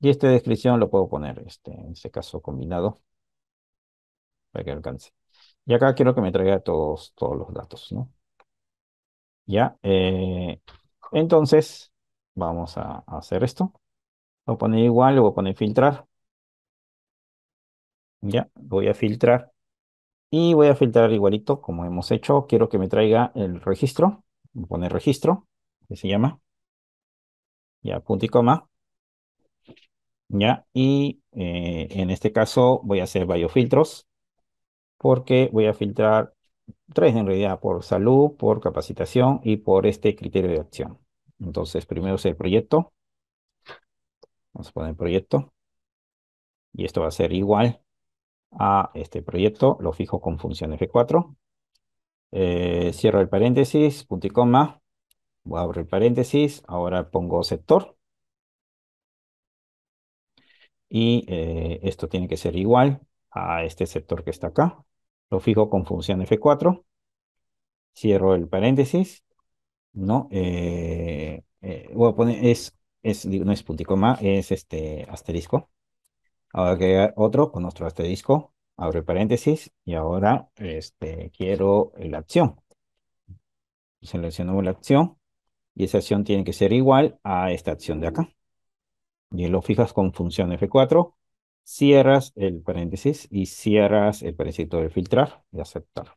Y esta descripción lo puedo poner, este, en este caso combinado, para que alcance. Y acá quiero que me traiga todos, todos los datos, Ya, eh, entonces vamos a, hacer esto. Voy a poner igual, luego voy a poner filtrar. Ya, voy a filtrar. Y voy a filtrar igualito como hemos hecho. Quiero que me traiga el registro. Voy a poner registro, que se llama. Ya, punto y coma. Ya, y eh, en este caso voy a hacer varios filtros porque voy a filtrar tres en realidad, por salud, por capacitación y por este criterio de acción. Entonces, primero es el proyecto. Vamos a poner proyecto. Y esto va a ser igual a este proyecto. Lo fijo con función F4. Eh, cierro el paréntesis, punto y coma. Voy abrir el paréntesis. Ahora pongo sector. Y eh, esto tiene que ser igual a este sector que está acá lo fijo con función F4, cierro el paréntesis, ¿no? Eh, eh, voy a poner, es, es, no es punticoma, es este asterisco. Ahora que otro con nuestro asterisco, abro el paréntesis y ahora este, quiero la acción. Seleccionamos la acción y esa acción tiene que ser igual a esta acción de acá. Y lo fijas con función F4, cierras el paréntesis y cierras el paréntesis de filtrar y aceptar.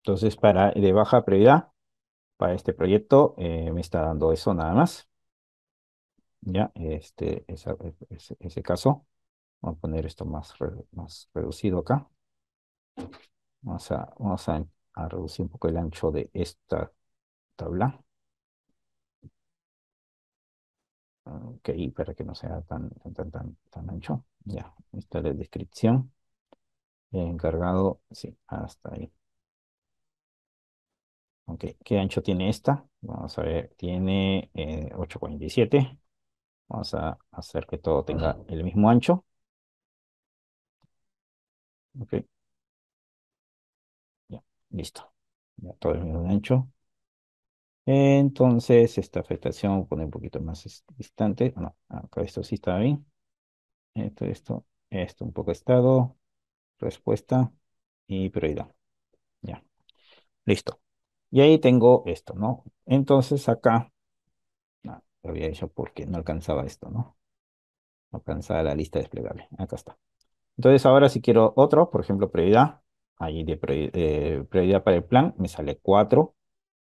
Entonces, para de baja prioridad, para este proyecto, eh, me está dando eso nada más. Ya, este, ese, caso. Vamos a poner esto más, más reducido acá. Vamos, a reducir un poco el ancho de esta tabla. Ah, ok, para que no sea tan, tan, tan, tan, ancho. Ya, esta es la descripción. Encargado, sí, hasta ahí. Ok, ¿qué ancho tiene esta? Vamos a ver, tiene 8.47. Eh, Vamos a hacer que todo tenga el mismo ancho. Ok. Ya, listo. Ya todo el mismo ancho. Entonces, esta afectación pone un poquito más distante. No, acá esto sí está bien. Esto, esto, esto un poco estado, respuesta y prioridad. Ya. Listo. Y ahí tengo esto, ¿no? Entonces acá, ah, lo había hecho porque no alcanzaba esto, ¿no? No alcanzaba la lista desplegable. Acá está. Entonces ahora si quiero otro, por ejemplo, prioridad, ahí de prioridad, eh, prioridad para el plan, me sale 4.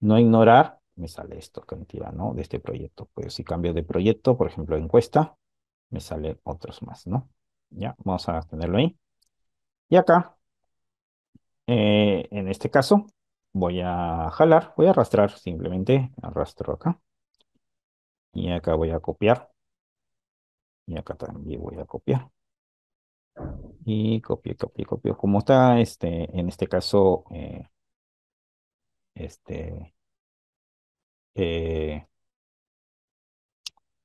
No ignorar, me sale esto cantidad, ¿no? De este proyecto. Pues si cambio de proyecto, por ejemplo, encuesta, me salen otros más, ¿no? Ya, vamos a tenerlo ahí. Y acá, eh, en este caso, voy a jalar, voy a arrastrar, simplemente arrastro acá. Y acá voy a copiar. Y acá también voy a copiar. Y copio, copio, copio. Como está este, en este caso, eh, este, eh,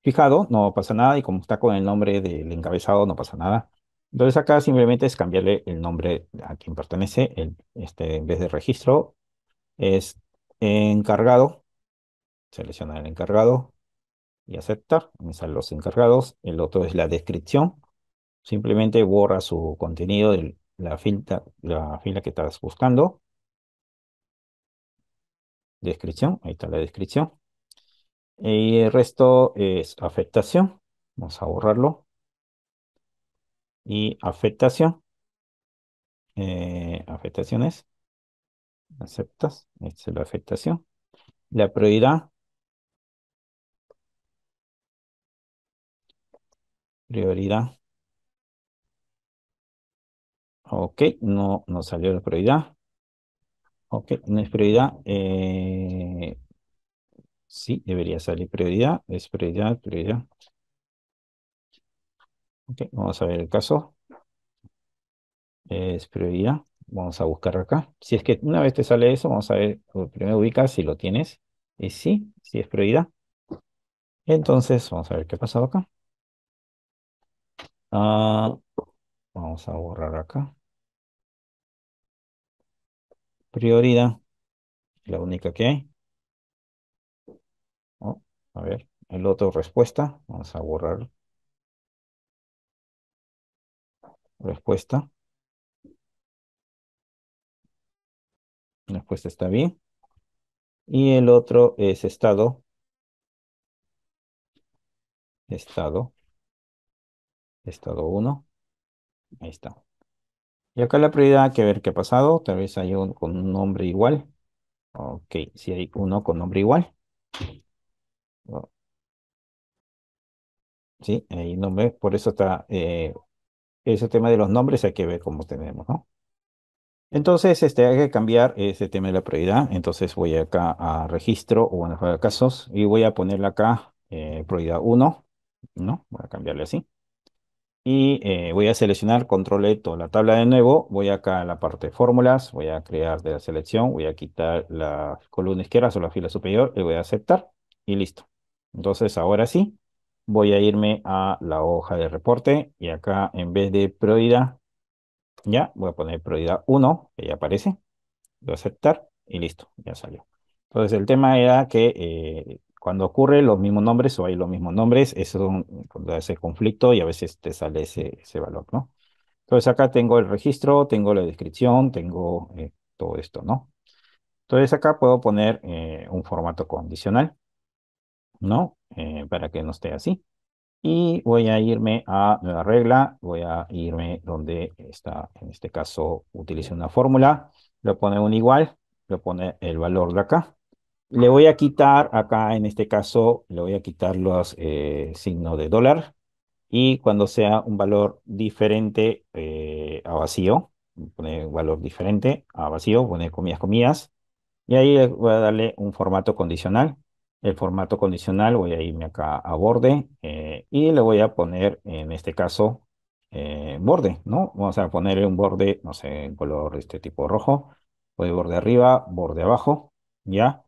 fijado, no pasa nada, y como está con el nombre del encabezado, no pasa nada. Entonces acá simplemente es cambiarle el nombre a quien pertenece, este, en vez de registro, es encargado, selecciona el encargado y aceptar, salen los encargados, el otro es la descripción, simplemente borra su contenido de la, la fila que estás buscando, descripción, ahí está la descripción. Y el resto es afectación, vamos a borrarlo. Y afectación, eh, afectaciones, aceptas, esta es la afectación. La prioridad, prioridad. Ok, no, no salió la prioridad. Ok, no es prioridad. Eh, sí, debería salir prioridad. Es prioridad, prioridad. Ok, vamos a ver el caso. Es prioridad. Vamos a buscar acá. Si es que una vez te sale eso, vamos a ver, primero ubica si lo tienes. Y sí, si es prioridad. Entonces, vamos a ver qué ha pasado acá. Ah, vamos a borrar acá prioridad, la única que hay. Oh, a ver, el otro respuesta, vamos a borrar. Respuesta. respuesta está bien. Y el otro es estado. Estado. Estado 1. Ahí está. Y acá la prioridad hay que ver qué ha pasado. Tal vez hay uno con un nombre igual. Ok, si hay uno con nombre igual. Oh. Sí, hay nombre. Por eso está eh, ese tema de los nombres. Hay que ver cómo tenemos, ¿no? Entonces, este, hay que cambiar ese tema de la prioridad. Entonces voy acá a registro o en casos y voy a ponerle acá eh, prioridad 1. ¿No? Voy a cambiarle así y eh, voy a seleccionar control e toda la tabla de nuevo, voy acá en la parte de fórmulas, voy a crear de la selección, voy a quitar la columna izquierda o la fila superior y voy a aceptar y listo. Entonces ahora sí, voy a irme a la hoja de reporte y acá en vez de prioridad, ya voy a poner prioridad 1, que ya aparece, voy a aceptar y listo, ya salió. Entonces el tema era que eh, cuando ocurre los mismos nombres o hay los mismos nombres, eso es hace pues, conflicto y a veces te sale ese, ese valor, ¿no? Entonces acá tengo el registro, tengo la descripción, tengo eh, todo esto, ¿no? Entonces acá puedo poner eh, un formato condicional, ¿no? Eh, para que no esté así. Y voy a irme a nueva regla, voy a irme donde está, en este caso, utilice una fórmula, le pone un igual, le pone el valor de acá, le voy a quitar acá, en este caso, le voy a quitar los eh, signos de dólar. Y cuando sea un valor diferente eh, a vacío, poner un valor diferente a vacío, poner comillas, comillas. Y ahí voy a darle un formato condicional. El formato condicional, voy a irme acá a borde eh, y le voy a poner, en este caso, borde, ¿no? Vamos a ponerle un borde, no sé, en color este tipo rojo, borde arriba, borde abajo, ¿ya?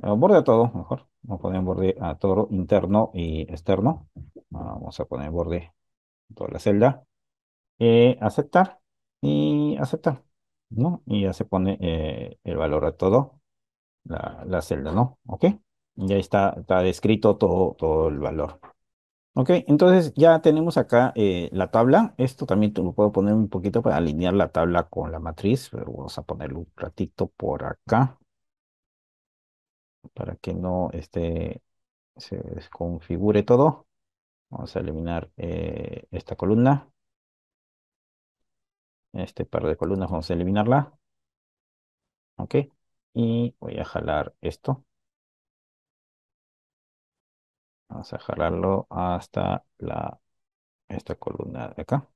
Ah, borde a todo, mejor. Vamos a poner borde a todo interno y externo. Ah, vamos a poner borde a toda la celda. Eh, aceptar y aceptar, ¿no? Y ya se pone eh, el valor a todo la, celda, ¿no? ¿Ok? Ya está, está descrito todo, todo el valor. Ok, entonces ya tenemos acá eh, la tabla. Esto también lo puedo poner un poquito para alinear la tabla con la matriz. Pero vamos a ponerlo un ratito por acá para que no esté se desconfigure todo. Vamos a eliminar eh, esta columna. Este par de columnas vamos a eliminarla. Ok. Y voy a jalar esto. Vamos a jalarlo hasta la, esta columna de acá.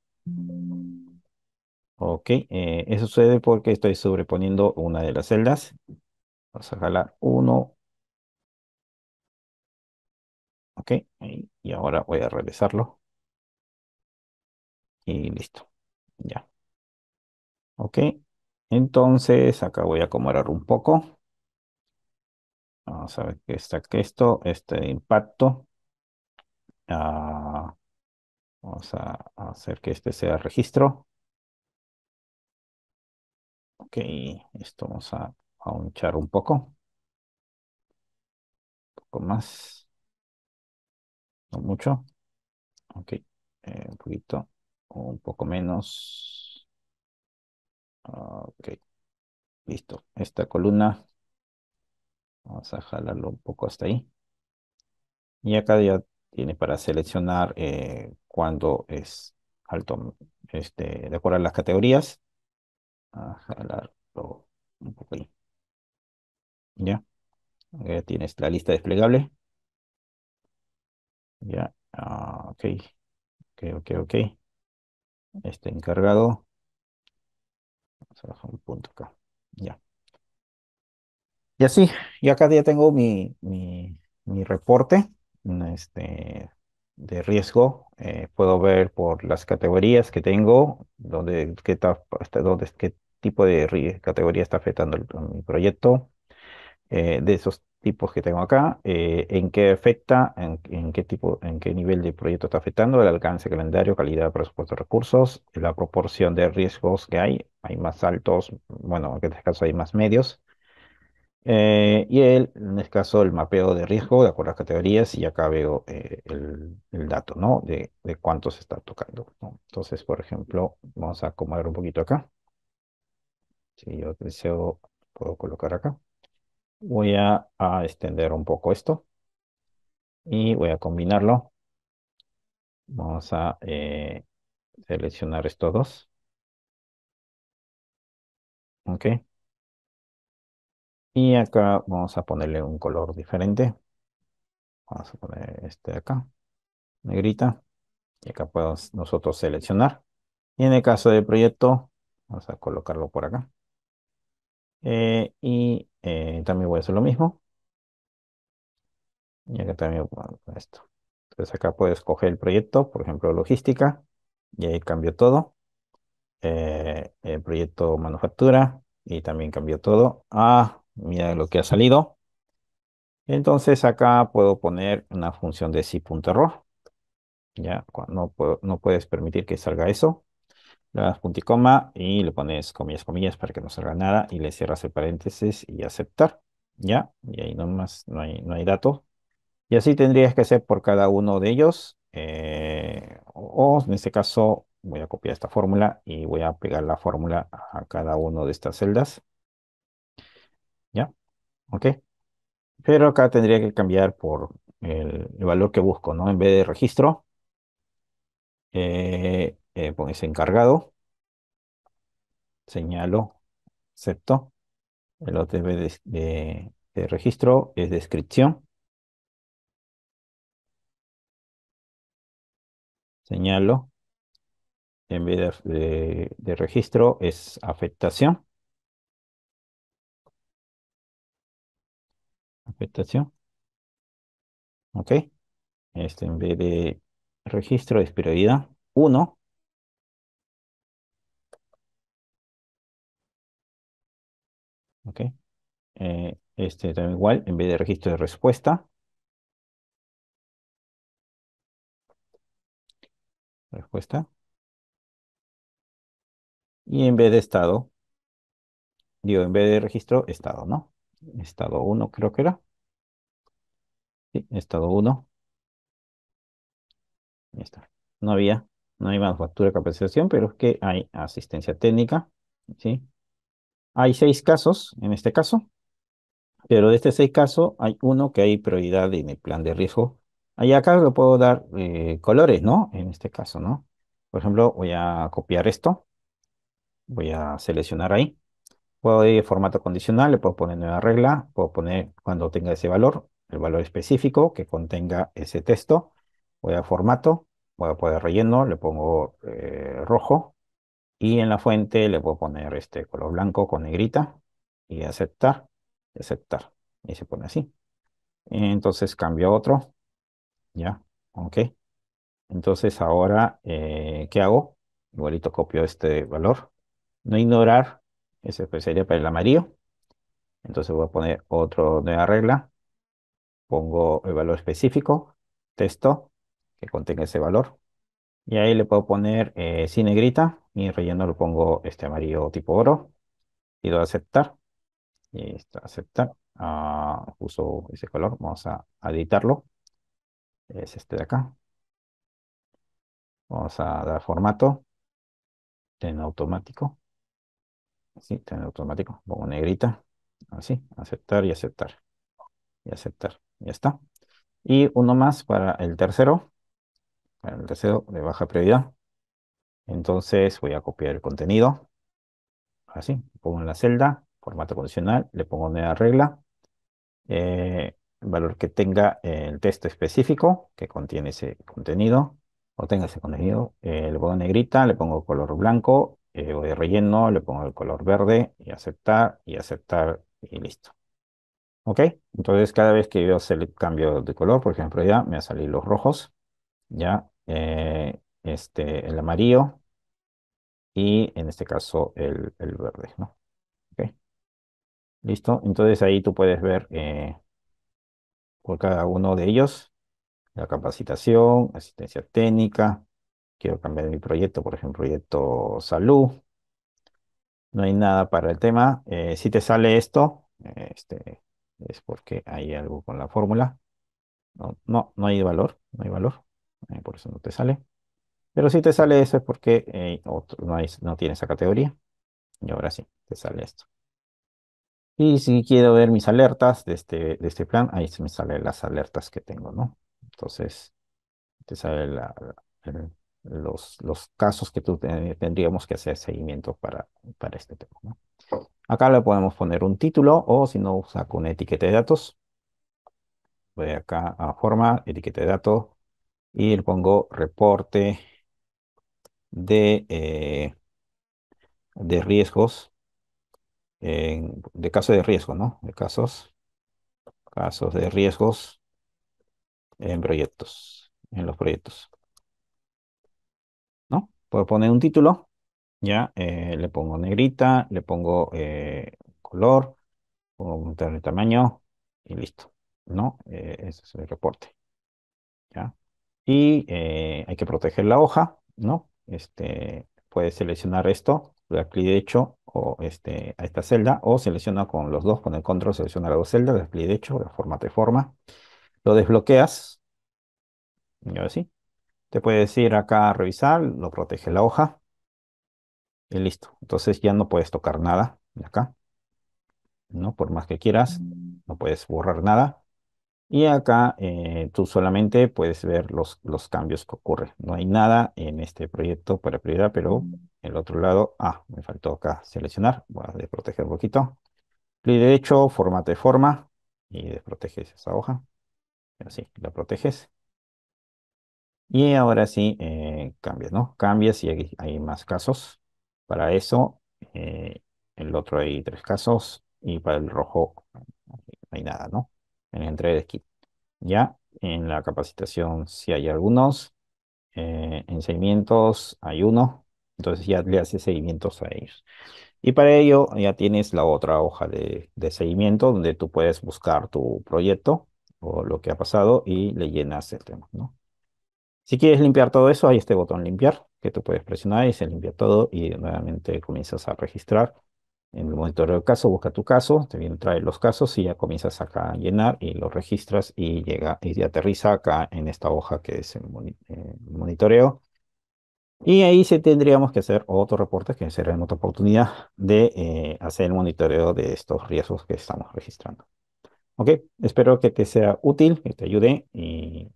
Ok, eh, eso sucede porque estoy sobreponiendo una de las celdas. Vamos a jalar uno Ok, y ahora voy a regresarlo. Y listo, ya. Ok, entonces acá voy a acomodar un poco. Vamos a ver qué está que esto, este impacto. Ah, vamos a hacer que este sea registro. Ok, esto vamos a, a unchar un poco. Un poco más. No mucho. Ok. Eh, un poquito. Un poco menos. Ok. Listo. Esta columna. Vamos a jalarlo un poco hasta ahí. Y acá ya tiene para seleccionar eh, cuando es alto, este, decorar las categorías. A jalarlo un poco ahí. Ya. Ya tienes la lista desplegable. Ya, ah, ok. Ok, ok, ok. Este encargado. Vamos a un punto acá. Ya. Y así, y acá ya tengo mi, reporte mm, este, de riesgo. Eh, puedo ver por las categorías que tengo, qué, este, qué tipo de categoría está afectando mi proyecto. Eh, de esos tipos que tengo acá, eh, en qué afecta, en, qué tipo, en qué nivel de proyecto está afectando, el alcance calendario, calidad, presupuesto, recursos, la proporción de riesgos que hay, hay más altos, bueno, en este caso hay más medios, eh, y el, en este caso el mapeo de riesgo de acuerdo a las categorías, y acá veo el, el, dato, ¿no? De, de, cuánto se está tocando, Entonces, por ejemplo, vamos a acomodar un poquito acá. Si yo deseo, puedo colocar acá. Voy a, extender un poco esto y voy a combinarlo. Vamos a eh, seleccionar estos dos. Ok. Y acá vamos a ponerle un color diferente. Vamos a poner este de acá, negrita. Y acá podemos nosotros seleccionar. Y en el caso del proyecto, vamos a colocarlo por acá. Eh, y eh, también voy a hacer lo mismo. Y acá también poner esto. Entonces acá puedo escoger el proyecto, por ejemplo, logística. Y ahí cambio todo. Eh, el proyecto manufactura. Y también cambio todo. Ah, mira lo que ha salido. Entonces acá puedo poner una función de si Ya, no, no puedes permitir que salga eso le punto y coma y le pones comillas, comillas para que no salga nada y le cierras el paréntesis y aceptar. ¿Ya? Y ahí nomás no hay, no hay dato Y así tendrías que hacer por cada uno de ellos. Eh, o en este caso voy a copiar esta fórmula y voy a pegar la fórmula a cada uno de estas celdas. ¿Ya? ¿Ok? Pero acá tendría que cambiar por el, el valor que busco, ¿no? En vez de registro, eh, eh, pones encargado, señalo, acepto, el OTB de, registro es descripción, señalo, en vez de, registro es afectación. Afectación. Ok. Este en vez de registro es prioridad 1. ¿Ok? Eh, este también igual, en vez de registro de respuesta. Respuesta. Y en vez de estado, digo, en vez de registro, estado, ¿no? Estado 1 creo que era. Sí, estado 1. Ahí está. No había, no hay manufactura de capacitación, pero es que hay asistencia técnica, ¿sí? Hay seis casos en este caso, pero de este seis casos hay uno que hay prioridad en el plan de riesgo. Ahí acá le puedo dar eh, colores, ¿no? En este caso, ¿no? Por ejemplo, voy a copiar esto. Voy a seleccionar ahí. Puedo ir a formato condicional, le puedo poner nueva regla, puedo poner cuando tenga ese valor, el valor específico que contenga ese texto. Voy a formato, voy a poner relleno, le pongo eh, rojo, y en la fuente le puedo poner este color blanco con negrita y aceptar, Y aceptar. Y se pone así. Entonces cambio otro. Ya, ok. Entonces ahora, eh, ¿qué hago? Igualito copio este valor. No ignorar, ese pues sería para el amarillo. Entonces voy a poner otra nueva regla. Pongo el valor específico, texto, que contenga ese valor. Y ahí le puedo poner eh, sin negrita y relleno lo pongo este amarillo tipo oro. Y doy a aceptar. Y está aceptar. Ah, uso ese color. Vamos a, editarlo. Es este de acá. Vamos a dar formato. Ten automático. Sí, ten automático. Pongo negrita. Así. Aceptar y aceptar. Y aceptar. Ya está. Y uno más para el tercero el tercero de baja prioridad. Entonces voy a copiar el contenido. Así, pongo en la celda, formato condicional, le pongo una regla. el eh, valor que tenga el texto específico que contiene ese contenido o tenga ese contenido. Eh, le pongo negrita, le pongo color blanco eh, Voy o de relleno, le pongo el color verde y aceptar y aceptar y listo. ¿Ok? Entonces cada vez que yo el cambio de color, por ejemplo ya me salen a los rojos. ¿ya? Eh, este, el amarillo y en este caso el, verde, ¿no? ¿Listo? Entonces ahí tú puedes ver eh, por cada uno de ellos la capacitación, asistencia técnica, quiero cambiar mi proyecto, por ejemplo, proyecto salud, no hay nada para el tema. Eh, si te sale esto, este, es porque hay algo con la fórmula. No, no, no hay valor, no hay valor. Eh, por eso no te sale. Pero si te sale eso es porque eh, no, no tiene esa categoría. Y ahora sí, te sale esto. Y si quiero ver mis alertas de este, de este plan, ahí se me salen las alertas que tengo, ¿no? Entonces, te salen los, los casos que tú tendríamos que hacer seguimiento para, para este tema, ¿no? Acá le podemos poner un título o si no, saco una etiqueta de datos. Voy acá a forma, etiqueta de datos, y le pongo reporte de, eh, de riesgos, de casos de riesgo, ¿no? De casos, casos de riesgos en proyectos, en los proyectos. ¿No? Puedo poner un título, ya, eh, le pongo negrita, le pongo eh, color, pongo un tamaño y listo, ¿no? Eh, ese es el reporte, ¿ya? y eh, hay que proteger la hoja, ¿no? Este, puedes seleccionar esto, le clic derecho o este, a esta celda, o selecciona con los dos, con el control selecciona las dos celdas, le clic derecho, de forma de forma, lo desbloqueas, y ahora sí, te puedes ir acá a revisar, lo protege la hoja, y listo. Entonces ya no puedes tocar nada de acá, ¿no? Por más que quieras, no puedes borrar nada. Y acá eh, tú solamente puedes ver los, los cambios que ocurren. No hay nada en este proyecto para prioridad, pero el otro lado, ah, me faltó acá seleccionar, voy a desproteger un poquito. Clic derecho, formate forma y desproteges esa hoja. Así, la proteges. Y ahora sí, eh, cambias, ¿no? Cambias y hay más casos. Para eso, eh, el otro hay tres casos y para el rojo no hay nada, ¿no? en la entrega de Ya en la capacitación si hay algunos, eh, en seguimientos hay uno, entonces ya le hace seguimientos a ellos. Y para ello ya tienes la otra hoja de, seguimiento donde tú puedes buscar tu proyecto o lo que ha pasado y le llenas el tema, Si quieres limpiar todo eso, hay este botón limpiar que tú puedes presionar y se limpia todo y nuevamente comienzas a registrar en el monitoreo de caso, busca tu caso, te viene traer los casos y ya comienzas acá a llenar y lo registras y llega y aterriza acá en esta hoja que es eh, el monitoreo. Y ahí sí tendríamos que hacer otro reporte, que será en otra oportunidad, de eh, hacer el monitoreo de estos riesgos que estamos registrando. Ok, espero que te sea útil, que te ayude y,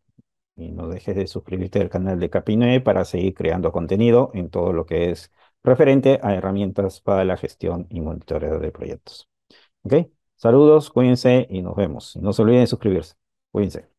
y no dejes de suscribirte al canal de capi para seguir creando contenido en todo lo que es referente a herramientas para la gestión y monitoreo de proyectos. ¿Ok? Saludos, cuídense y nos vemos. No se olviden de suscribirse. Cuídense.